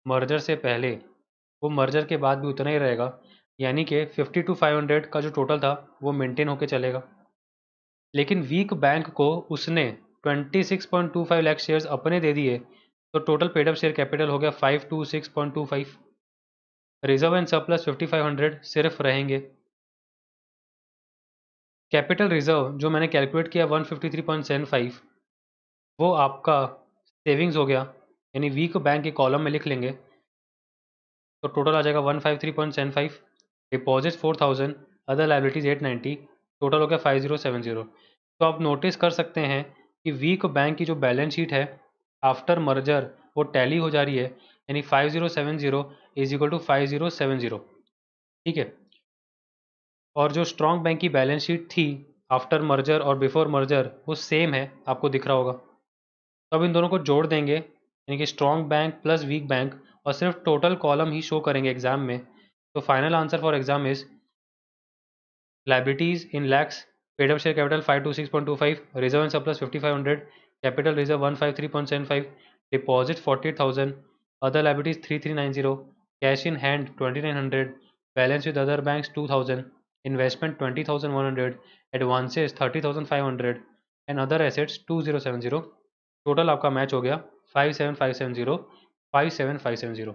मर्जर से पहले वो मर्जर के बाद भी उतना ही रहेगा यानी कि फिफ्टी टू फाइव हंड्रेड का जो टोटल था वो मेनटेन होकर चलेगा लेकिन वीक बैंक को उसने twenty six point two five lakh shares अपने दे दिए तो टोटल पेडअप शेयर कैपिटल हो गया five two six point two five reserve and surplus fifty five hundred सिर्फ रहेंगे कैपिटल रिजर्व जो मैंने कैलकुलेट किया one fifty three point seven five वो आपका सेविंग्स हो गया यानी वीक बैंक के कॉलम में लिख लेंगे तो टोटल आ जाएगा one five three point seven five deposit four thousand other liabilities eight ninety total हो गया फाइव ज़ीरो सेवन ज़ीरो तो आप नोटिस कर सकते हैं कि वीक बैंक की जो बैलेंस शीट है आफ्टर मर्जर वो टैली हो जा रही है यानी five zero seven zero is equal to five zero seven zero ठीक है और जो स्ट्रॉन्ग बैंक की बैलेंस शीट थी आफ्टर मर्जर और बिफोर मर्जर वो सेम है आपको दिख रहा होगा तो अब इन दोनों को जोड़ देंगे यानी कि strong bank plus weak bank और सिर्फ टोटल कॉलम ही शो करेंगे एग्जाम में तो final answer for exam is liabilities in lakhs paid up share capital five two six point two five reserve and surplus fifty five hundred capital reserve one five three point seven five deposit forty thousand other liabilities three three nine zero cash in hand twenty nine hundred balance with other bank two thousand investment twenty thousand one hundred advances thirty thousand five hundred and other assets two zero seven zero total आपका match हो गया five seven five seven zero five seven five seven zero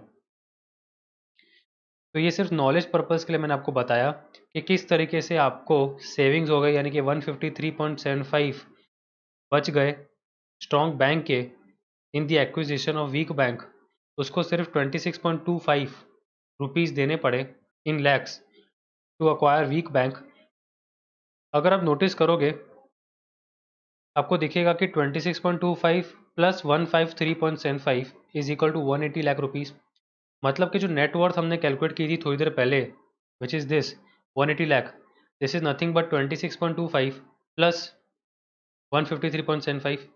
तो ये सिर्फ knowledge purpose के लिए मैंने आपको बताया कि किस तरीके से आपको सेविंग्स हो गए यानी कि one fifty three point seven five बच गए स्ट्रॉन्ग बैंक के in the acquisition of weak bank उसको सिर्फ 26.25 रुपीस देने पड़े in lakhs to acquire weak bank अगर आप नोटिस करोगे आपको दिखेगा कि 26.25 plus 153.75 is equal to 180 lakh rupees मतलब कि जो नेटवर्थ हमने कैलकुलेट की थी थोड़ी देर पहले which is this 180 lakh this is nothing but 26.25 plus 153.75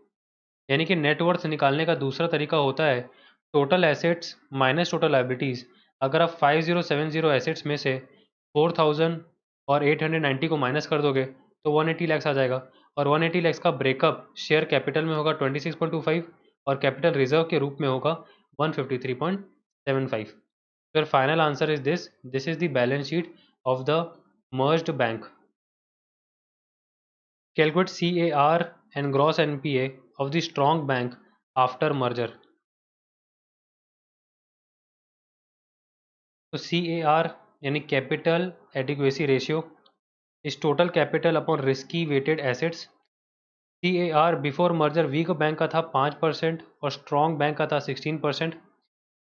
यानी कि नेटवर्थ निकालने का दूसरा तरीका होता है total assets minus total liabilities अगर आप 5070 एसेट्स में से 4000 और 890 को माइनस कर दोगे तो 180 लैक्स आ जाएगा और 180 लैक्स का ब्रेकअप शेयर कैपिटल में होगा 26.25 और कैपिटल रिजर्व के रूप में होगा 153.75 फिर final answer is this this is the balance sheet of the merge bank calculate C A R and gross N P A of the strong bank after merger तो C A R यानी capital adequacy ratio is total capital upon risky weighted assets C A R before merger weak bank का था पाँच percent और strong bank का था sixteen percent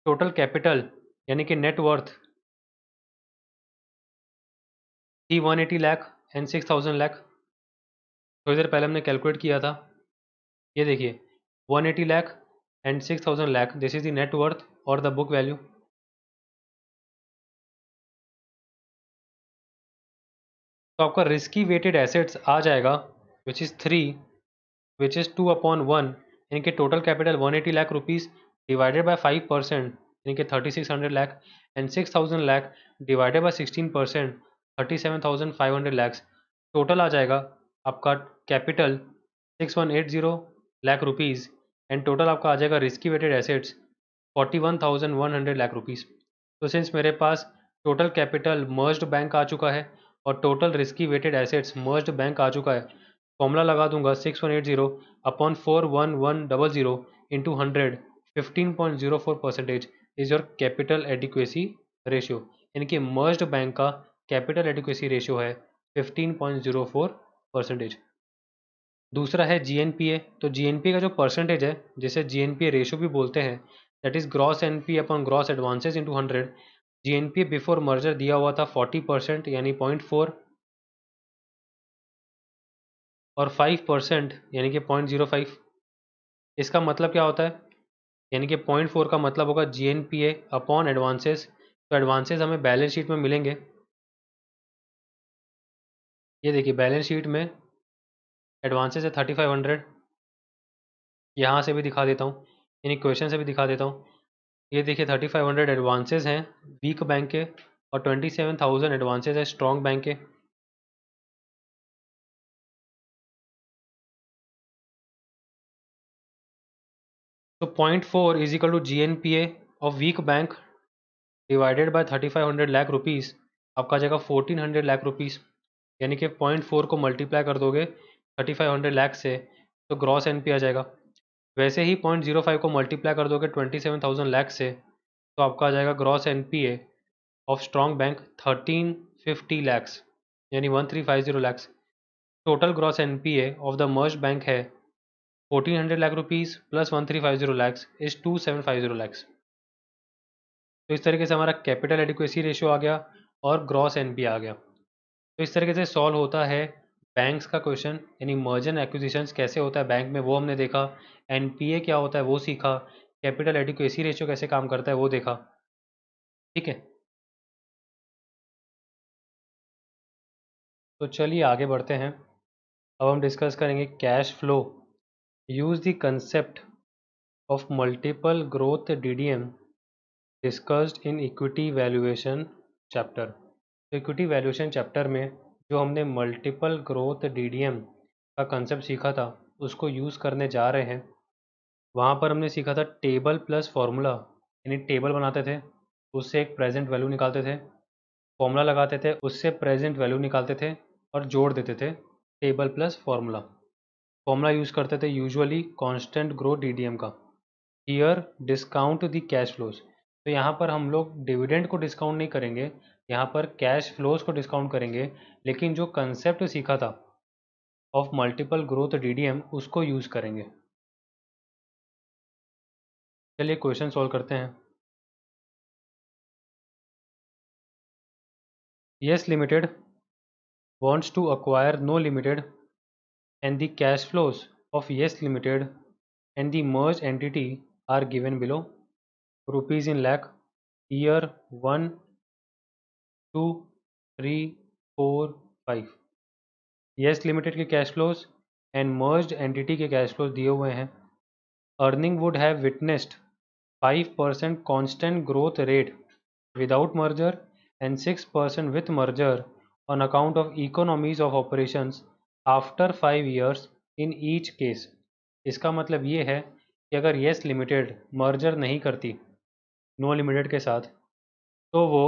total capital यानी कि नेटवर्थ थी one eighty lakh and six thousand lakh थोड़ी देर पहले हमने कैलकुलेट किया था ये देखिए 180 lakh and six thousand lakh this is the net worth और द बुक वैल्यू तो आपका रिस्की वेटेड एसेट्स आ जाएगा which is three which is two upon one कि total capital one eighty lakh rupees divided by five percent इनके thirty six hundred lakh and six thousand lakh divided by sixteen percent thirty seven thousand five hundred lakhs total आ जाएगा आपका capital six one eight zero lakh rupees and total आपका आ जाएगा risky weighted assets forty one thousand one hundred lakh rupees तो since मेरे पास total capital merged bank आ चुका है और total risky weighted assets merged bank आ चुका है फॉर्मूला लगा दूंगा six one eight zero upon four one one double zero into hundred fifteen point zero four percentage is your capital adequacy ratio यानी कि मर्ज्ड बैंक का capital adequacy ratio है fifteen point zero four percentage दूसरा है जी तो जी का जो percentage है जिसे जी रेशो भी बोलते हैं that is gross N P upon gross advances into hundred G N P before merger दिया हुआ था फोर्टी परसेंट यानी पॉइंट फोर और फाइव परसेंट यानी कि पॉइंट जीरो फाइव इसका मतलब क्या होता है यानी कि पॉइंट फोर का मतलब होगा G N P A upon advances तो एडवांसेज हमें बैलेंस शीट में मिलेंगे ये देखिए बैलेंस शीट में एडवांसेज है थर्टी फाइव हंड्रेड यहाँ से भी दिखा देता हूँ इन क्वेश्चन से भी दिखा देता हूँ ये देखिए थर्टी फाइव हंड्रेड एडवांसेज हैं वीक बैंक के और ट्वेंटी सेवन थाउजेंड एडवांसेज है स्ट्रॉन्ग बैंक के तो point four is equal to G N P A of weak bank divided by thirty five hundred lakh rupees आपका जाएगा फोर्टीन हंड्रेड लाख रुपीज़ यानी कि पॉइंट फोर को मल्टीप्लाई कर दोगे थर्टी फाइव हंड्रेड लैक्स से तो ग्रॉस एन आ जाएगा वैसे ही पॉइंट जीरो फाइव को मल्टीप्लाई कर दोगे ट्वेंटी सेवन थाउजेंड लैक्स से तो आपका आ जाएगा gross N of strong bank thirteen fifty lakhs यानी one three five zero lakhs total gross N of the merge bank है fourteen hundred lakh rupees plus one three five zero lakhs is two seven five zero lakhs तो इस तरीके से हमारा capital adequacy ratio आ गया और gross N आ गया तो इस तरीके से सॉल्व होता है बैंक्स का क्वेश्चन यानी मर्जन एक्विजिशंस कैसे होता है बैंक में वो हमने देखा एनपीए क्या होता है वो सीखा कैपिटल एडिक्वेसी रेशियो कैसे काम करता है वो देखा ठीक है तो चलिए आगे बढ़ते हैं अब हम डिस्कस करेंगे cash flow use the concept of multiple growth DDM discussed in equity valuation chapter equity valuation chapter में जो हमने मल्टीपल ग्रोथ डीडीएम का कंसेप्ट सीखा था उसको यूज़ करने जा रहे हैं वहाँ पर हमने सीखा था टेबल प्लस फार्मूला यानी टेबल बनाते थे उससे एक प्रेजेंट वैल्यू निकालते थे फॉर्मूला लगाते थे उससे प्रेजेंट वैल्यू निकालते थे और जोड़ देते थे table plus formula formula use करते थे यूजुअली कांस्टेंट ग्रो डीडीएम का here discount the cash flows तो यहाँ पर हम लोग डिविडेंड को डिस्काउंट नहीं करेंगे यहाँ पर कैश फ्लोज को डिस्काउंट करेंगे लेकिन जो कंसेप्ट सीखा था of multiple growth D D M उसको यूज करेंगे चलिए क्वेश्चन सॉल्व करते हैं Yes Limited wants to acquire No Limited and the cash flows of yes Limited and the merge entity are given below rupees in lakh year one two three four five Yes limited के cash flows and merge entity के cash flows दिए हुए हैं earning would have witnessed five percent constant growth rate without merger and six percent with merger on account of economies of operation after five years in each case इसका मतलब ये है कि अगर येस लिमिटेड मर्जर नहीं करती no no limited के साथ तो वो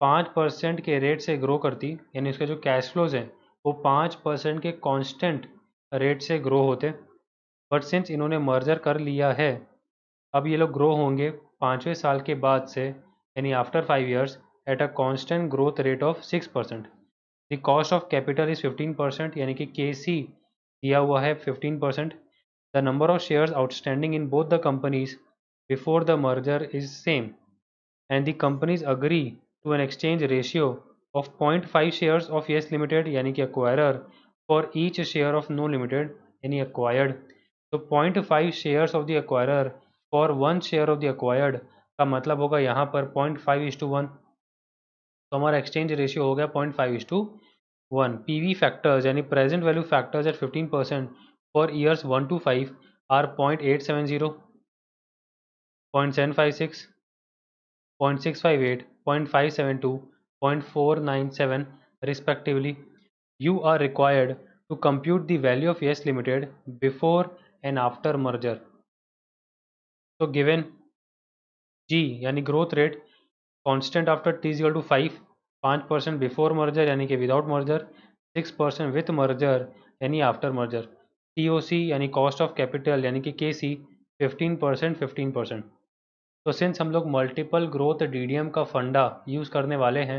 पाँच परसेंट के रेट से ग्रो करती यानी उसके जो कैश फ्लोज हैं वो पाँच परसेंट के कांस्टेंट रेट से ग्रो होते बट सिंस इन्होंने मर्जर कर लिया है अब ये लोग ग्रो होंगे पाँचवें साल के बाद से यानी after five years at a constant growth rate of six percent the cost of capital is fifteen percent यानी कि के सी दिया हुआ है fifteen percent the number of shares outstanding in both the companies before the merger is same and the companies agree to an exchange ratio of point five share of yes limited यानी कि acquirer for each share of No Limited यानी acquired तो point five share of the acquire for one share of the acquired का मतलब होगा यहाँ पर point five is to one तो हमारा एक्सचेंज रेशियो हो गया point five is to one P V factors यानी present value factors at fifteen percent for years one to five are point eight seven zero point seven five six point six five eight 0.572, 0.497 respectively, you are required to compute the value of Yes Limited before and after merger. So given G यानी growth rate constant after T is equal to 5, 5% before merger यानी कि without merger, 6% with merger यानी after merger. TOC यानी cost of capital यानी कि KC 15% 15% तो since हम लोग मल्टीपल ग्रोथ डीडीएम का फंडा यूज़ करने वाले हैं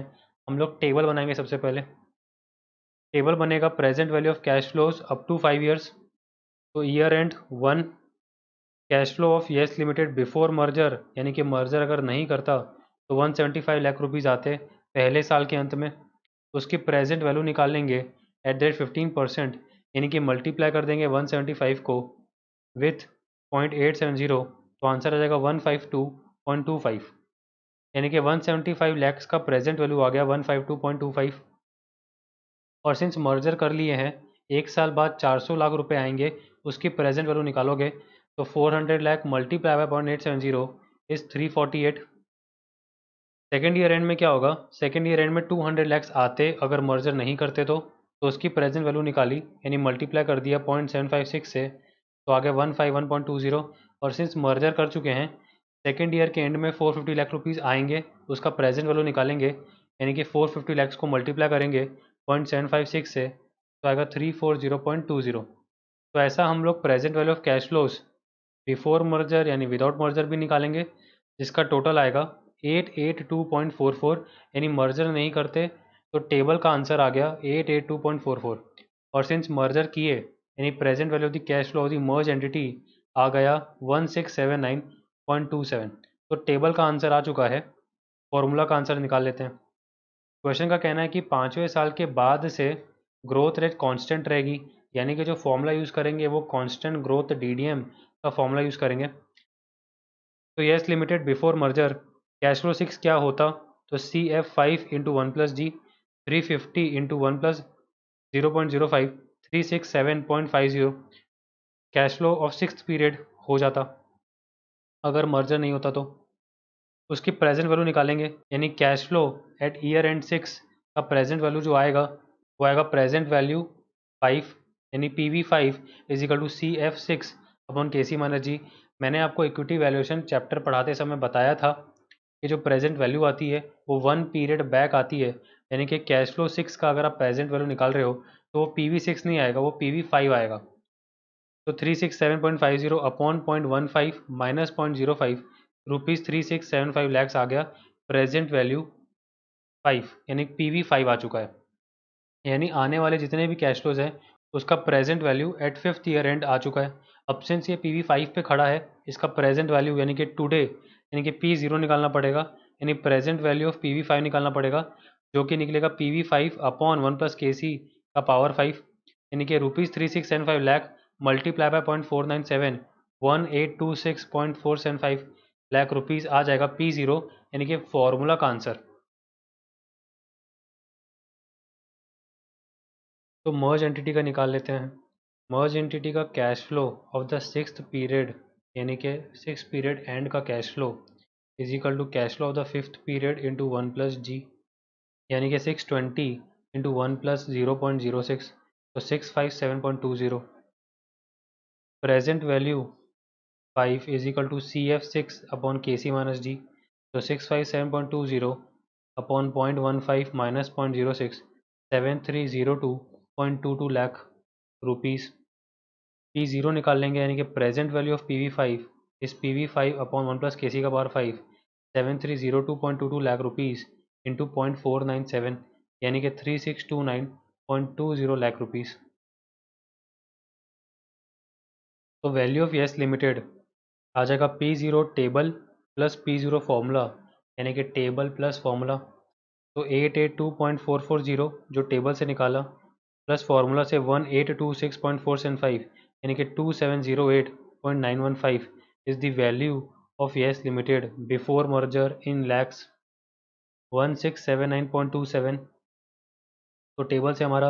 हम लोग टेबल बनाएंगे सबसे पहले टेबल बनेगा present value of cash flows up to five years तो year end one cash flow of yes limited before merger यानी कि मर्जर अगर नहीं करता तो one seventy five lakh rupees आते पहले साल के अंत में उसकी प्रेजेंट वैल्यू निकाल लेंगे एट दैट फिफ्टीन परसेंट यानी कि मल्टीप्लाई कर देंगे वन सेवेंटी फाइव को with point eight seven zero तो आंसर आ जाएगा one five two point two five यानी कि वन सेवेंटी फाइव लैक्स का प्रेजेंट वैल्यू आ गया one five two point two five और सिंस मर्जर कर लिए हैं एक साल बाद चार सौ लाख रुपए आएंगे उसकी प्रेजेंट वैल्यू निकालोगे तो four hundred lakh multiply by point eight seven zero is three forty eight second year end में क्या होगा सेकेंड ईयर एंड में टू हंड्रेड लैक्स आते अगर मर्जर नहीं करते तो तो उसकी प्रेजेंट वैल्यू निकाली यानी मल्टीप्लाई कर दिया पॉइंट सेवन फाइव सिक्स से तो आगे one five one point two zero और सिंस मर्जर कर चुके हैं सेकेंड ईयर के एंड में फोर फिफ्टी लाख रुपीज़ आएंगे उसका प्रेजेंट वैल्यू निकालेंगे यानी कि फोर फिफ्टी लैक्स को मल्टीप्लाई करेंगे पॉइंट सेवन फाइव सिक्स से तो आएगा three four zero point two zero तो ऐसा हम लोग present value of cash flows before merger यानी विदाउट मर्जर भी निकालेंगे जिसका टोटल आएगा eight eight two point four four यानी मर्जर नहीं करते तो टेबल का आंसर आ गया eight eight two point four four और सिंस मर्जर किए यानी present value of the cash flow of the merge entity आ गया one six seven nine point two seven तो टेबल का आंसर आ चुका है फॉर्मूला का आंसर निकाल लेते हैं क्वेश्चन का कहना है कि पाँचवें साल के बाद से ग्रोथ रेट कांस्टेंट रहेगी यानी कि जो फॉर्मूला यूज़ करेंगे वो कांस्टेंट ग्रोथ डीडीएम का फॉर्मूला यूज़ करेंगे तो yes limited before merger cash flow six क्या होता तो C F five into one plus G three fifty into one plus zero point zero five three six seven point five zero cash flow of six period हो जाता अगर merger नहीं होता तो उसकी प्रेजेंट वैल्यू निकालेंगे यानी cash flow at year end six का प्रेजेंट वैल्यू जो आएगा वो आएगा प्रेजेंट वैल्यू फाइव यानी P V five is equal to C F six upon K C minus जी मैंने आपको इक्विटी वैल्यूएशन चैप्टर पढ़ाते समय बताया था कि जो प्रेजेंट वैल्यू आती है वो वन पीरियड बैक आती है यानी कि कैश फ्लो सिक्स का अगर आप प्रेजेंट वैल्यू निकाल रहे हो तो वो पी वी सिक्स नहीं आएगा वो पी वी फाइव आएगा तो three six seven point five zero upon point one five minus point zero five rupees three six seven five lakhs आ गया प्रेजेंट वैल्यू फाइव यानी पी वी फाइव आ चुका है यानी आने वाले जितने भी कैश फ्लोज हैं उसका present value at fifth year end आ चुका है अब सिंस ये पी वी फाइव पर खड़ा है इसका प्रेजेंट वैल्यू यानी कि टूडे यानी कि पी ज़ीरो निकालना पड़ेगा यानी present value of P V five निकालना पड़ेगा जो कि निकलेगा P V five upon one plus K C का पावर फाइव यानी कि rupees three six seven five lakh multiply by point four nine seven one eight two six point four seven five lakh rupees आ जाएगा पी ज़ीरो यानी कि formula का answer तो मर्ज entity का निकाल लेते हैं मर्ज एंटिटी का cash flow of the six period यानी कि सिक्स पीरियड एंड का cash flow is equal to cash flow of the fifth period into one plus G यानी कि six twenty into one plus zero point zero six तो six five seven point two zero present value five is equal to C F six upon K C minus D तो six five seven point two zero upon point one five minus point zero six seven three zero two point two two lakh rupees P zero निकाल लेंगे यानी कि present value of P V five is P V five upon one plus K C का बार five seven three zero two point two two lakh rupees into point four nine seven यानी कि three six two nine point two zero lakh rupees तो value of yes limited आ जाएगा P zero table plus P zero formula यानी कि table plus formula तो eight eight two point four four zero जो table से निकाला प्लस फार्मूला से one eight two six point four seven five यानी कि two seven zero eight point nine one five is the value of yes limited before merger in lakhs one six seven nine point two seven तो table से हमारा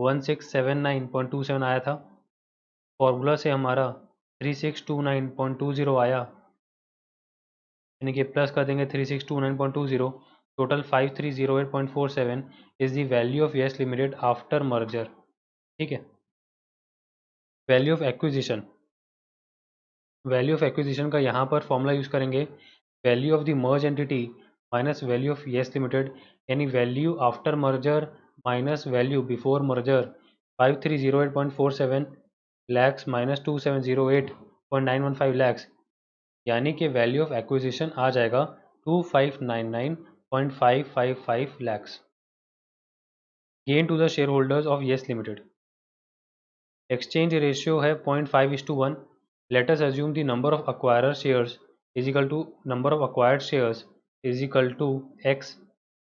one six seven nine point two seven आया था formula से हमारा three six two nine point two zero आया यानी कि प्लस कर देंगे three six two nine point two zero total five three zero eight point four seven is the value of yes limited after merger ठीक है value of acquisition value of acquisition का यहाँ पर फॉर्मूला यूज़ करेंगे value of the merge entity minus value of yes limited यानी value after merger minus value before merger five three zero eight point four seven lakhs minus two seven zero eight point nine one five lakhs यानी कि value of acquisition आ जाएगा two five nine nine point five five five lakhs gain to the share holders of yes limited exchange ratio है point five is to one let's assume the number of acquire shares is equal to number of acquired shares is equal to X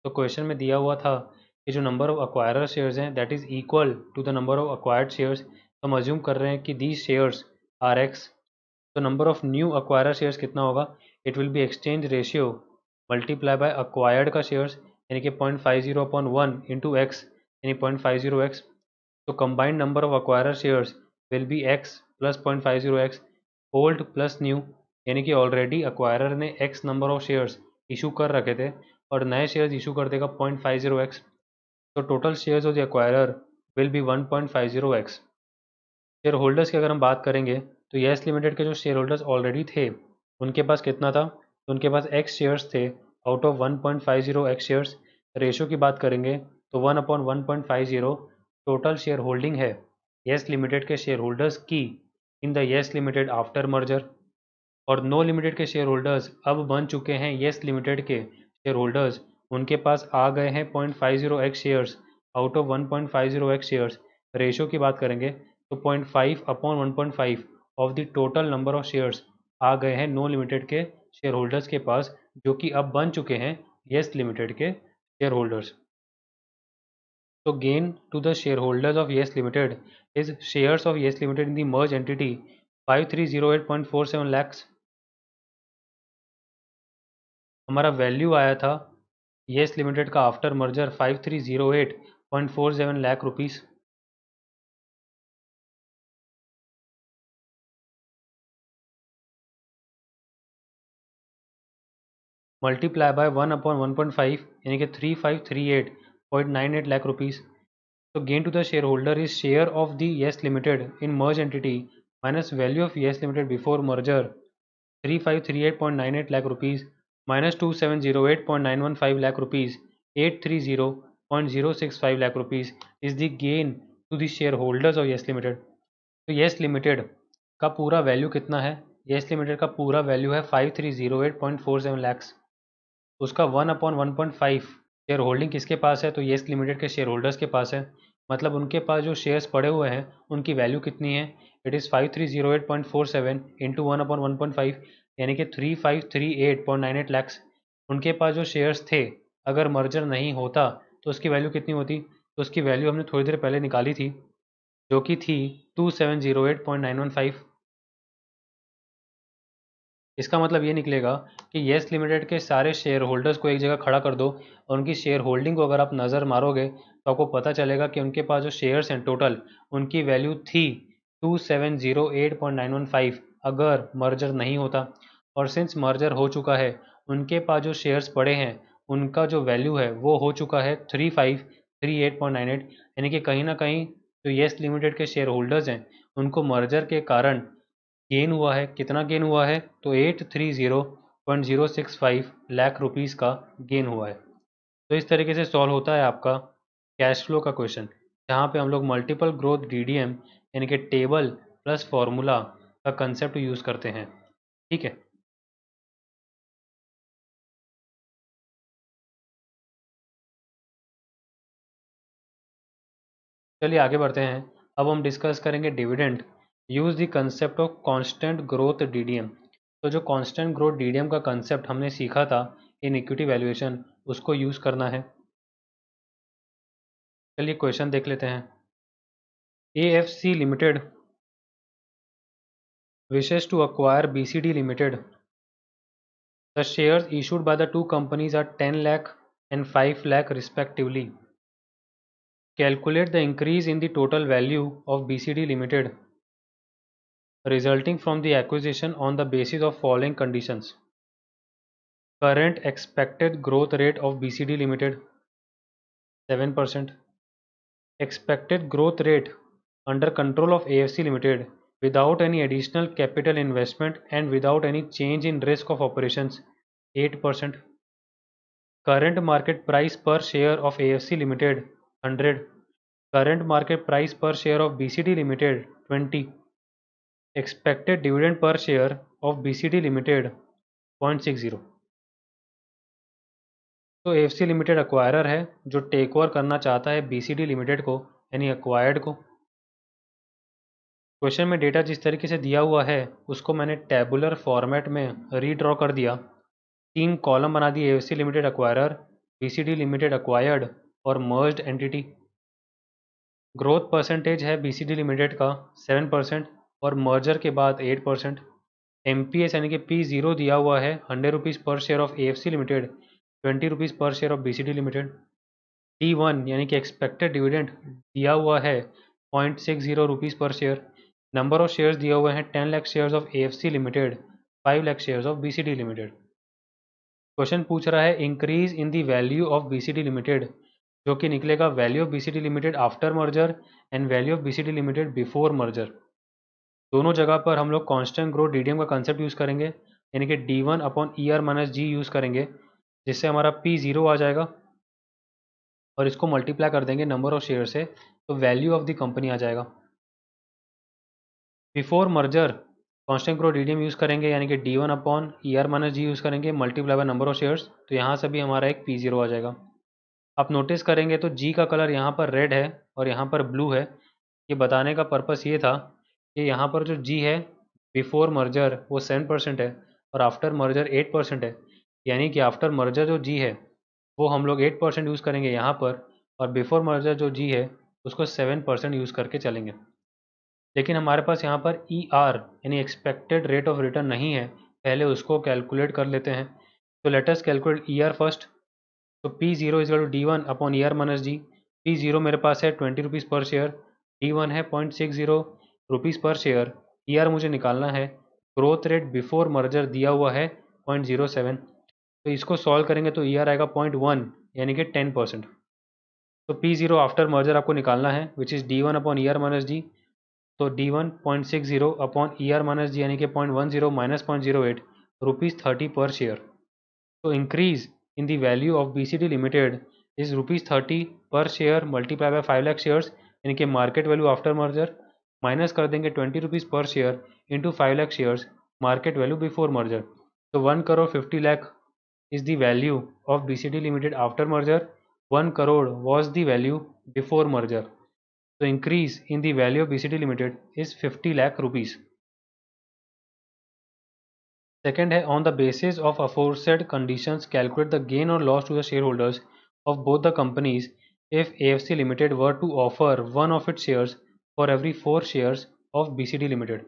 तो question में दिया हुआ था कि जो number of acquire shares हैं that is equal to the number of acquired shares हम assume कर रहे हैं कि दी शेयर्स आर एक्स तो number of new acquire shares कितना होगा it will be exchange ratio multiply by acquired का शेयर्स यानी कि point five zero upon one into X यानी पॉइंट फाइव जीरो एक्स तो combined number of acquire shares will be X plus point five zero X old plus new यानी कि already acquire ने X number of shares issue कर रखे थे और नए शेयर्स इशू कर देगा पॉइंट फाइव जीरो एक्स तो total shares of the acquire will be one point five zero X share holders की अगर हम बात करेंगे तो येस लिमिटेड के जो शेयर होल्डर्स ऑलरेडी थे उनके पास कितना था तो उनके पास एक्स शेयर्स थे out of one point five zero X shares ratio की बात करेंगे तो one upon one point five zero total share holding है येस लिमिटेड के शेयर होल्डर्स की in the yes limited after merger और नो लिमिटेड के शेयर होल्डर्स अब बन चुके हैं येस लिमिटेड के शेयर होल्डर्स उनके पास आ गए हैं point five zero X shares out of one point five zero X shares ratio की बात करेंगे तो point five upon one point five of the total number of shares आ गए हैं नो लिमिटेड के शेयर होल्डर्स के पास जो कि अब बन चुके हैं येस लिमिटेड के शेयर होल्डर्स तो gain to the share holders of yes limited is shares of yes limited in the merge entity 5308.47 lakh हमारा वैल्यू आया था येस लिमिटेड का after merger 5308.47 lakh rupees multiply by one upon one point five यानी कि three five three eight point nine eight lakh rupees तो gain to the share holder is share of the yes limited in merge entity minus value of yes limited before merger three five three eight point nine eight lakh rupees minus two seven zero eight point nine one five lakh rupees eight three zero point zero six five lakh rupees is the gain to the share holders of yes limited तो yes limited का पूरा value कितना है yes limited का पूरा value है five three zero eight point four seven lakhs उसका one upon one point five share holding किसके पास है तो येस लिमिटेड के शेयर होल्डर्स के पास है मतलब उनके पास जो शेयर्स पड़े हुए हैं उनकी वैल्यू कितनी है it is five three zero eight point four seven into one upon one point five यानी कि three five three eight point nine eight lakhs उनके पास जो शेयर्स थे अगर मर्जर नहीं होता तो उसकी वैल्यू कितनी होती तो उसकी वैल्यू हमने थोड़ी देर पहले निकाली थी जो कि थी two seven zero eight point nine one five इसका मतलब ये निकलेगा कि येस लिमिटेड के सारे शेयर होल्डर्स को एक जगह खड़ा कर दो और उनकी शेयर होल्डिंग को अगर आप नज़र मारोगे तो आपको पता चलेगा कि उनके पास जो शेयर्स हैं टोटल उनकी वैल्यू थी two seven zero eight point nine one five अगर मर्जर नहीं होता और सिंस मर्जर हो चुका है उनके पास जो शेयर्स पड़े हैं उनका जो वैल्यू है वो हो चुका है three five three eight point nine eight यानी कि कहीं ना कहीं जो येस लिमिटेड के शेयर होल्डर्स हैं उनको मर्जर के कारण गेन हुआ है कितना गेन हुआ है तो eight three zero point zero six five lakh rupees का गेन हुआ है तो इस तरीके से सॉल्व होता है आपका कैश फ्लो का क्वेश्चन जहाँ पे हम लोग मल्टीपल ग्रोथ एम यानी कि टेबल प्लस फॉर्मूला का कंसेप्ट यूज़ करते हैं ठीक है चलिए आगे बढ़ते हैं अब हम डिस्कस करेंगे dividend use the concept of constant growth D तो जो कॉन्स्टेंट ग्रोथ डी का कंसेप्ट हमने सीखा था इन इक्विटी वैल्यूएशन उसको यूज करना है चलिए क्वेश्चन देख लेते हैं A F C limited wishes to acquire B C D limited the share issued by the two companies are ten lakh and five lakh respectively calculate the increase in the total value of B C D limited resulting from the acquisition on the basis of following conditions current expected growth rate of BCD limited 7% expected growth rate under control of AFC limited without any additional capital investment and without any change in risk of operations 8% current market price per share of AFC limited 100 current market price per share of BCD limited 20 expected dividend per share of BCD Limited 0.60 तो F C limited acquire है जो take over करना चाहता है D limited को यानी acquired को question में डेटा जिस तरीके से दिया हुआ है उसको मैंने टेबुलर फॉर्मेट में रीड्रॉ कर दिया तीन कॉलम बना दिए F C limited C BCD limited acquired और मर्ज्ड एंटिटी ग्रोथ परसेंटेज है बीसीडी लिमिटेड का सेवन परसेंट और मर्जर के बाद eight percent M P S यानी कि पी जीरो दिया हुआ है hundred rupees per share of A F C limited twenty rupees per share of B C D limited D one यानी कि एक्सपेक्टेड डिविडेंड दिया हुआ है point six zero rupees per share number of shares दिए हुए हैं ten lakh shares of A F C limited five lakh shares of B C D limited question पूछ रहा है increase in the value of B C D limited जो कि निकलेगा value of B C D limited after merger and value of B C D limited before merger दोनों जगह पर हम लोग कॉन्स्टेंट ग्रोथ डी का कंसेप्ट यूज़ करेंगे यानी कि D one upon E R minus G use करेंगे जिससे हमारा पी ज़ीरो आ जाएगा और इसको मल्टीप्लाई कर देंगे नंबर ऑफ शेयर से तो वैल्यू ऑफ द कंपनी आ जाएगा before merger constant growth D use करेंगे यानी कि D one upon E R minus G use करेंगे multiply by number of shares तो यहाँ से भी हमारा एक पी ज़ीरो आ जाएगा आप नोटिस करेंगे तो जी का कलर यहाँ पर रेड है और यहाँ पर ब्लू है ये बताने का पर्पस ये था कि यहाँ पर जो जी है बिफोर मर्जर वो सेवन परसेंट है और आफ्टर मर्जर एट परसेंट है यानी कि आफ्टर मर्जर जो जी है वो हम लोग एट परसेंट यूज़ करेंगे यहाँ पर और बिफोर मर्जर जो जी है उसको सेवन परसेंट यूज़ करके चलेंगे लेकिन हमारे पास यहाँ पर ई e आर यानी एक्सपेक्टेड रेट ऑफ रिटर्न नहीं है पहले उसको कैलकुलेट कर लेते हैं तो let's calculate E R first तो P zero to D one upon E R minus G P zero मेरे पास है twenty rupees per share D one है point six zero rupees per share E R मुझे निकालना है growth rate before merger दिया हुआ है पॉइंट जीरो सेवन तो इसको सॉल्व करेंगे तो ई e आर आएगा पॉइंट वन यानी कि टेन परसेंट तो पी जीरो आफ्टर मर्जर आपको निकालना है which is D one upon E R minus D तो D one point six zero upon E R minus D यानी कि point one zero minus point zero eight rupees thirty per share तो increase in the value of B C D limited is rupees thirty per share multiply by five lakh shares यानी कि market value after merger minus कर देंगे twenty rupees per share into five lakh shares market value before merger तो one crore fifty lakh is the value of D C D limited after merger one crore was the value before merger तो increase in the value of D C D limited is fifty lakh rupees second है on the basis of aforesaid conditions calculate the gain और loss to the share holders of both the companies if AFC Limited were to offer one of its shares for every four shares of BCD limited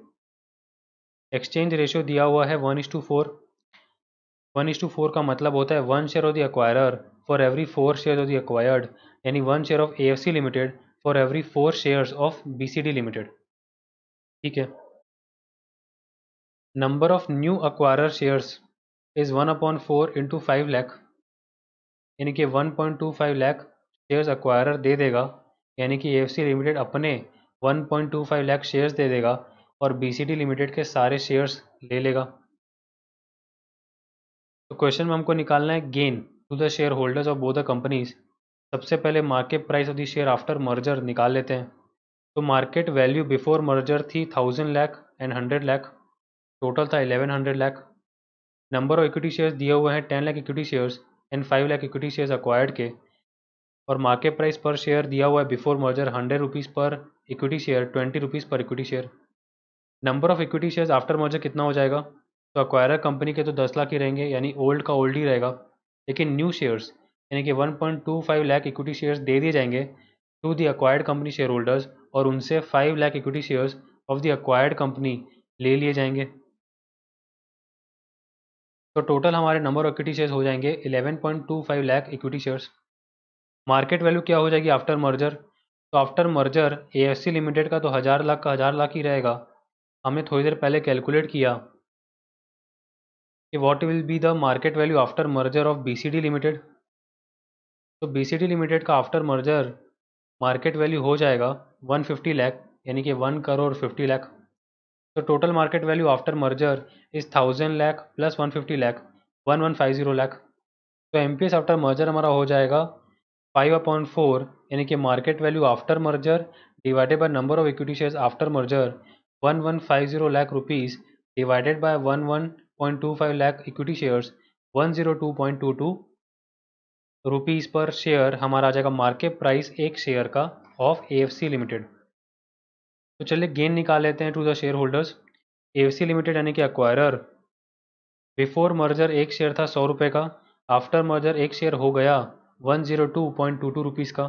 exchange ratio दिया हुआ है one is to four one is to four का मतलब होता है one share of the acquirer for every four share of the acquired यानी one share of A limited for every four shares of BCD limited ठीक है number of new acquire shares is one upon four into five lakh यानी कि one point two five lakh shares acquire दे देगा यानी कि F limited अपने 1.25 lakh shares दे देगा और बीसीडी लिमिटेड के सारे शेयर्स ले लेगा तो क्वेश्चन में हमको निकालना है gain to the share holders of both the companies सबसे पहले market price of the share after merger निकाल लेते हैं तो मार्केट वैल्यू बिफोर मर्जर थी thousand lakh and hundred lakh total था eleven hundred lakh number of equity shares दिए हुए हैं ten lakh equity shares and five lakh equity shares acquired के और मार्केट प्राइस पर शेयर दिया हुआ है before merger hundred rupees per equity share twenty rupees per equity share number of equity shares after merger कितना हो जाएगा तो अक्वायर कंपनी के तो दस लाख ही रहेंगे यानी ओल्ड का ओल्ड ही रहेगा लेकिन न्यू शेयर्स यानी कि one point two five lakh equity shares दे दिए जाएंगे to the acquired company share holders और उनसे five lakh equity shares of the acquired company ले लिए जाएंगे तो टोटल हमारे नंबर ऑफ इक्विटी शेयर्स हो जाएंगे point two five lakh equity shares market value क्या हो जाएगी आफ्टर मर्जर तो आफ्टर मर्जर ए लिमिटेड का तो हज़ार लाख का हज़ार लाख ही रहेगा हमने थोड़ी देर पहले कैलकुलेट किया कि what will be the market value after merger of BCD limited तो बीसीडी लिमिटेड का आफ्टर मर्जर मार्केट वैल्यू हो जाएगा 150 लाख यानी कि 1 करोड़ 50 लाख तो total market value after merger is thousand lakh plus one lakh zero lakh तो एम आफ्टर मर्जर हमारा हो जाएगा फाइव अपॉन फोर यानी कि market value after merger divided by number of equity shares after merger one one five zero lakh rupees divided by one one point two five lakh equity shares one zero two point two two rupees per share हमारा आ जाएगा market price एक share का of A F C limited तो चलिए gain निकाल लेते हैं to the share holders A F C limited यानी कि एक्वायरर बिफोर मर्जर एक शेयर था सौ रुपये का आफ्टर मर्जर एक शेयर हो गया one zero two point two two rupees का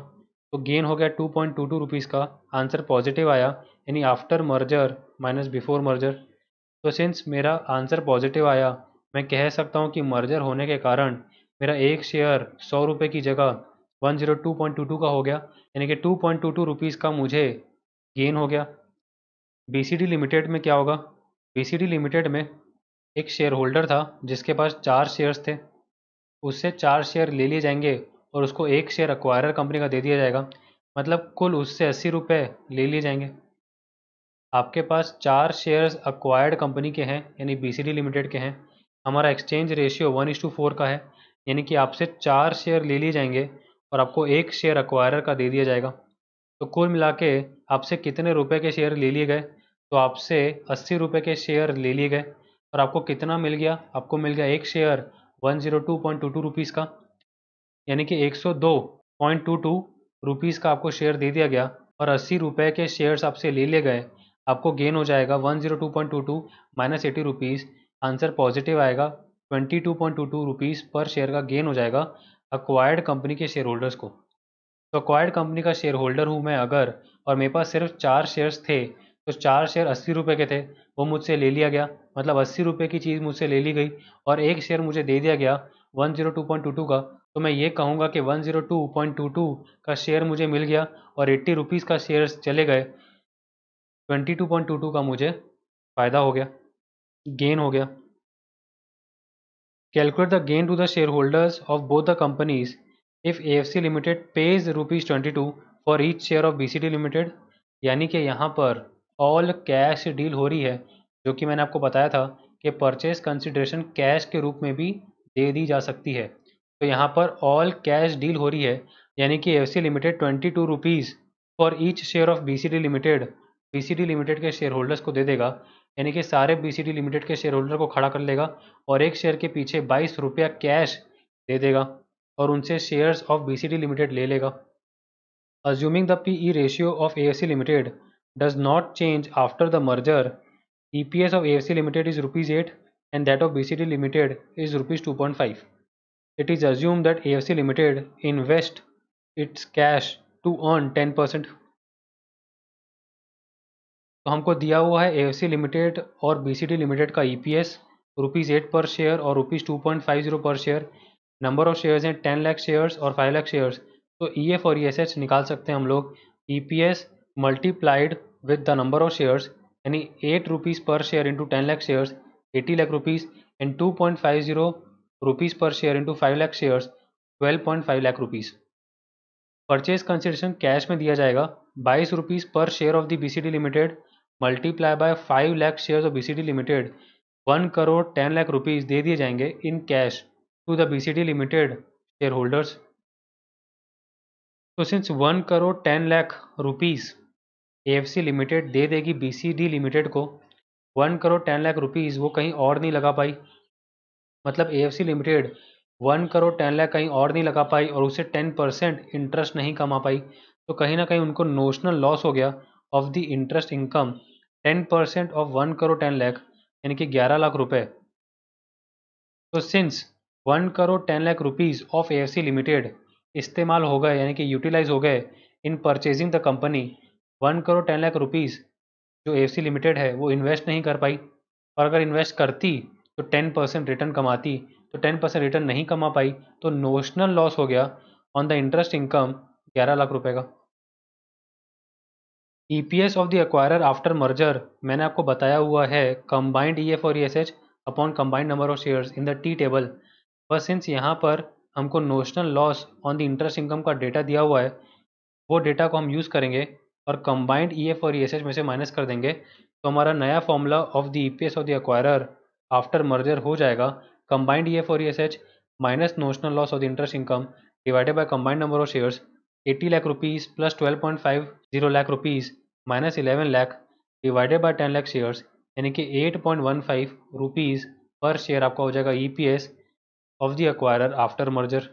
तो गेन हो गया two point two two rupees का आंसर पॉजिटिव आया यानी after merger minus before merger तो सिंस मेरा आंसर पॉजिटिव आया मैं कह सकता हूँ कि मर्जर होने के कारण मेरा एक शेयर सौ रुपये की जगह one zero two point two two का हो गया यानी कि two point two two rupees का मुझे गेन हो गया बी सी डी लिमिटेड में क्या होगा बी सी डी लिमिटेड में एक शेयर होल्डर था जिसके पास चार शेयर्स थे उससे चार शेयर ले लिए जाएंगे और उसको एक शेयर अक्वायर कंपनी का दे दिया जाएगा मतलब कुल उससे अस्सी रुपये ले लिए जाएंगे आपके पास चार शेयर्स अक्वायर्ड कंपनी के हैं यानी बीसीडी लिमिटेड के हैं हमारा exchange ratio one is to four का है यानी कि आपसे चार शेयर ले लिए जाएंगे और आपको एक शेयर अक्वायर का दे दिया जाएगा तो कुल मिला के आपसे कितने रुपए के शेयर ले लिए गए तो आपसे अस्सी रुपये के शेयर ले लिए गए और आपको कितना मिल गया आपको मिल गया एक share one zero two point two two rupees का यानी कि 102.22 रुपीस का आपको शेयर दे दिया गया और अस्सी रुपये के शेयर्स आपसे ले लिए गए आपको गेन हो जाएगा 102.22 minus eighty rupees answer positive आएगा 22.22 रुपीस पर शेयर का गेन हो जाएगा अक्वायर्ड कंपनी के शेयर होल्डर्स को तो अक्वायर्ड कंपनी का शेयर होल्डर हूँ मैं अगर और मेरे पास सिर्फ चार शेयर्स थे तो चार शेयर अस्सी रुपये के थे वो मुझसे ले लिया गया मतलब अस्सी रुपये की चीज़ मुझसे ले ली गई और एक शेयर मुझे दे दिया गया one zero two point two two का तो मैं ये कहूँगा कि 102.22 का शेयर मुझे मिल गया और एट्टी रुपीज़ का शेयर चले गए 22.22 का मुझे फ़ायदा हो गया गेन हो गया calculate the gain to the share holders of both the companies if A F C limited pays rupees twenty two for each share of B C D limited यानी कि यहाँ पर ऑल कैश डील हो रही है जो कि मैंने आपको बताया था कि परचेज कंसिड्रेशन कैश के रूप में भी दे दी जा सकती है तो यहाँ पर ऑल कैश डील हो रही है यानी कि F limited twenty two rupees for each share of B limited B limited के शेयर होल्डर्स को दे देगा यानी कि सारे बी लिमिटेड के शेयर होल्डर को खड़ा कर लेगा और एक शेयर के पीछे बाईस रुपया कैश दे देगा और उनसे शेयर्स ऑफ बी लिमिटेड ले लेगा not change after the merger E P S of A F C limited is rupees eight and that of B C D limited is Limited two point five it is assumed that AFC Limited invest its cash to earn 10 percent तो हमको दिया हुआ है F limited और B limited का E P S rupees eight per share और rupees two point five zero per share number of shares हैं ten lakh shares और फाइव लाख शेयर्स तो ई एफ और ई एस एच निकाल सकते हैं हम लोग E P S multiplied with the number of shares यानी eight rupees per share into ten lakh shares eighty lakh rupees and two point five zero rupees per share into five lakh shares five lakh rupees purchase consideration cash में दिया जाएगा बाईस rupees per share of the D limited multiply by five lakh shares of D limited one crore ten lakh rupees दे दिए जाएंगे इन cash to the D limited share holders तो since one crore ten lakh rupees C limited दे देगी डी लिमिटेड को one crore ten lakh rupees वो कहीं और नहीं लगा पाई मतलब A limited one crore ten lakh कहीं और नहीं लगा पाई और उसे टेन परसेंट इंटरेस्ट नहीं कमा पाई तो कहीं ना कहीं उनको नोशनल लॉस हो गया of the interest income ten percent of one crore ten lakh यानी कि ग्यारह लाख रुपए तो since one crore ten lakh rupees of A limited इस्तेमाल हो गए यानी कि यूटिलाइज हो गए in purchasing the company one crore ten lakh rupees जो ए लिमिटेड है वो इन्वेस्ट नहीं कर पाई और अगर इन्वेस्ट करती तो टेन परसेंट रिटर्न कमाती तो टेन परसेंट रिटर्न नहीं कमा पाई तो नोशनल लॉस हो गया ऑन द इंटरेस्ट इनकम ग्यारह लाख रुपए का EPS of the acquire after merger मैंने आपको बताया हुआ है कंबाइंड एफ e और H upon combined number of shares in the T table बस सिंस यहाँ पर हमको notional loss on the interest income का डेटा दिया हुआ है वो डेटा को हम यूज़ करेंगे और कंबाइंड ई एफ और एच e में से माइनस कर देंगे तो हमारा नया formula of the E P S of the acquirer after merger हो जाएगा कंबाइंड ई एफ और E S H minus notional loss of interest income divided by combined number of shares eighty lakh rupees plus twelve point five zero lakh rupees minus eleven lakh divided by ten lakh shares यानी कि eight point one five rupees per share आपका हो जाएगा E P S of the acquire after merger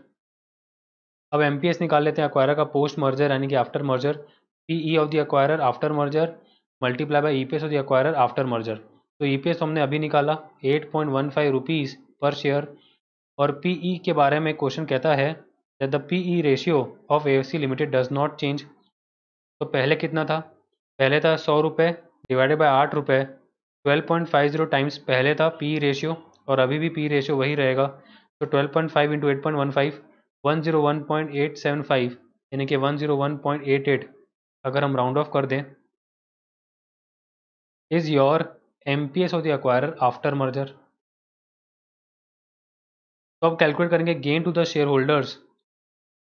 अब M P S निकाल लेते हैं acquire का पोस्ट मर्जर यानी कि after merger P E of the acquire after merger multiply by E P S of the acquire after merger तो E e हमने अभी निकाला eight point one five rupees per share और E e के बारे में क्वेश्चन कहता है the P E ratio of A limited does not change तो पहले कितना था पहले था सौ रुपये डिवाइडेड बाई आठ रुपये twelve point five zero times पहले था पी रेशियो e और अभी भी पी रेशियो वही रहेगा तो twelve point five into eight point one five one zero one point eight seven five यानी कि one zero one point eight eight अगर हम राउंड ऑफ कर दें is your MPS of the acquire after merger तो आप calculate करेंगे gain to the share holders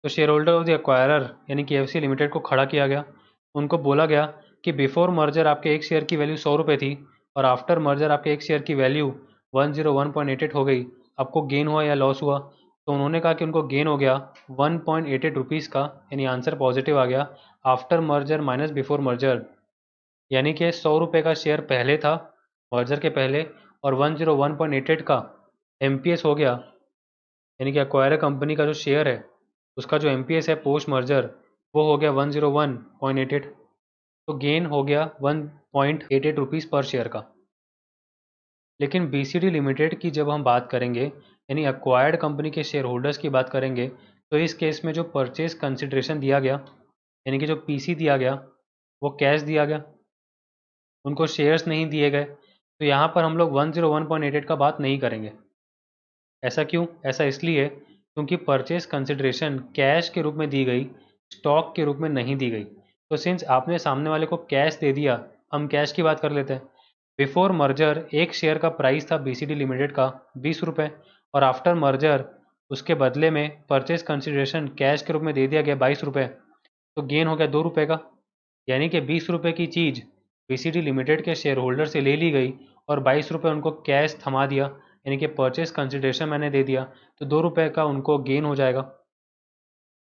तो share holder of the acquirer यानी कि एफ लिमिटेड को खड़ा किया गया उनको बोला गया कि बिफोर मर्जर आपके एक शेयर की वैल्यू सौ रुपये थी और आफ्टर मर्जर आपके एक शेयर की value one zero one point eight eight हो गई आपको गेन हुआ या लॉस हुआ तो उन्होंने कहा कि उनको गेन हो गया one point eight eight rupees का यानी आंसर पॉजिटिव आ गया after merger minus before merger यानी कि सौ रुपये का शेयर पहले था मर्जर के पहले और 101.88 का एम हो गया यानी कि अक्वायर कंपनी का जो शेयर है उसका जो एम है पोस्ट मर्जर वो हो गया 101.88 तो गेन हो गया 1.88 रुपीज़ पर शेयर का लेकिन बी लिमिटेड की जब हम बात करेंगे यानी अक्वायर्ड कंपनी के शेयर होल्डर्स की बात करेंगे तो इस केस में जो परचेज कंसिड्रेशन दिया गया यानी कि जो सी दिया गया वो कैश दिया गया उनको शेयर्स नहीं दिए गए तो यहाँ पर हम लोग 101.88 का बात नहीं करेंगे ऐसा क्यों ऐसा इसलिए क्योंकि परचेज कंसिडरेशन कैश के रूप में दी गई स्टॉक के रूप में नहीं दी गई तो सिंस आपने सामने वाले को कैश दे दिया हम कैश की बात कर लेते हैं बिफोर मर्जर एक शेयर का प्राइस था बीसीडी लिमिटेड का बीस रुपये और आफ्टर मर्जर उसके बदले में परचेज कंसिडरेशन कैश के रूप में दे दिया गया बाईस रुपये तो गेन हो गया दो रुपये का यानी कि बीस रुपये की चीज़ बीसीडी लिमिटेड के शेयर होल्डर से ले ली गई और बाईस रुपये उनको कैश थमा दिया यानी कि परचेज कंसिडरेशन मैंने दे दिया तो दो रुपये का उनको गेन हो जाएगा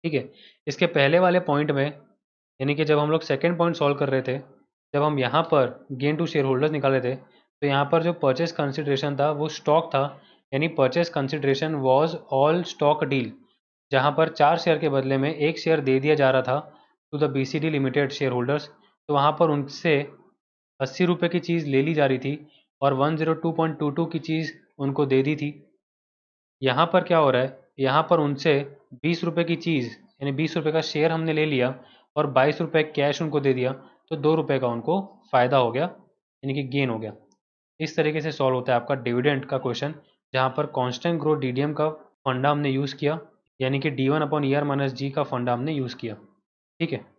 ठीक है इसके पहले वाले पॉइंट में यानी कि जब हम लोग सेकेंड पॉइंट सॉल्व कर रहे थे जब हम यहाँ पर गेन टू शेयर होल्डर्स निकाले थे तो यहाँ पर जो परचेज कंसिड्रेशन था वो स्टॉक था यानी purchase consideration was all stock deal जहाँ पर चार शेयर के बदले में एक शेयर दे दिया जा रहा था to the B limited share holders तो वहाँ पर उनसे अस्सी रुपये की चीज़ ले ली जा रही थी और one zero two point two two की चीज़ उनको दे दी थी यहाँ पर क्या हो रहा है यहाँ पर उनसे बीस रुपये की चीज़ यानी बीस रुपये का शेयर हमने ले लिया और बाईस रुपये कैश उनको दे दिया तो दो रुपये का उनको फ़ायदा हो गया यानी कि गेन हो गया इस तरीके से सॉल्व होता है आपका डिविडेंड का क्वेश्चन जहाँ पर कॉन्स्टेंट ग्रोथ एम का फंडा हमने यूज़ किया यानी कि D one upon year minus G का फंडा हमने यूज़ किया ठीक है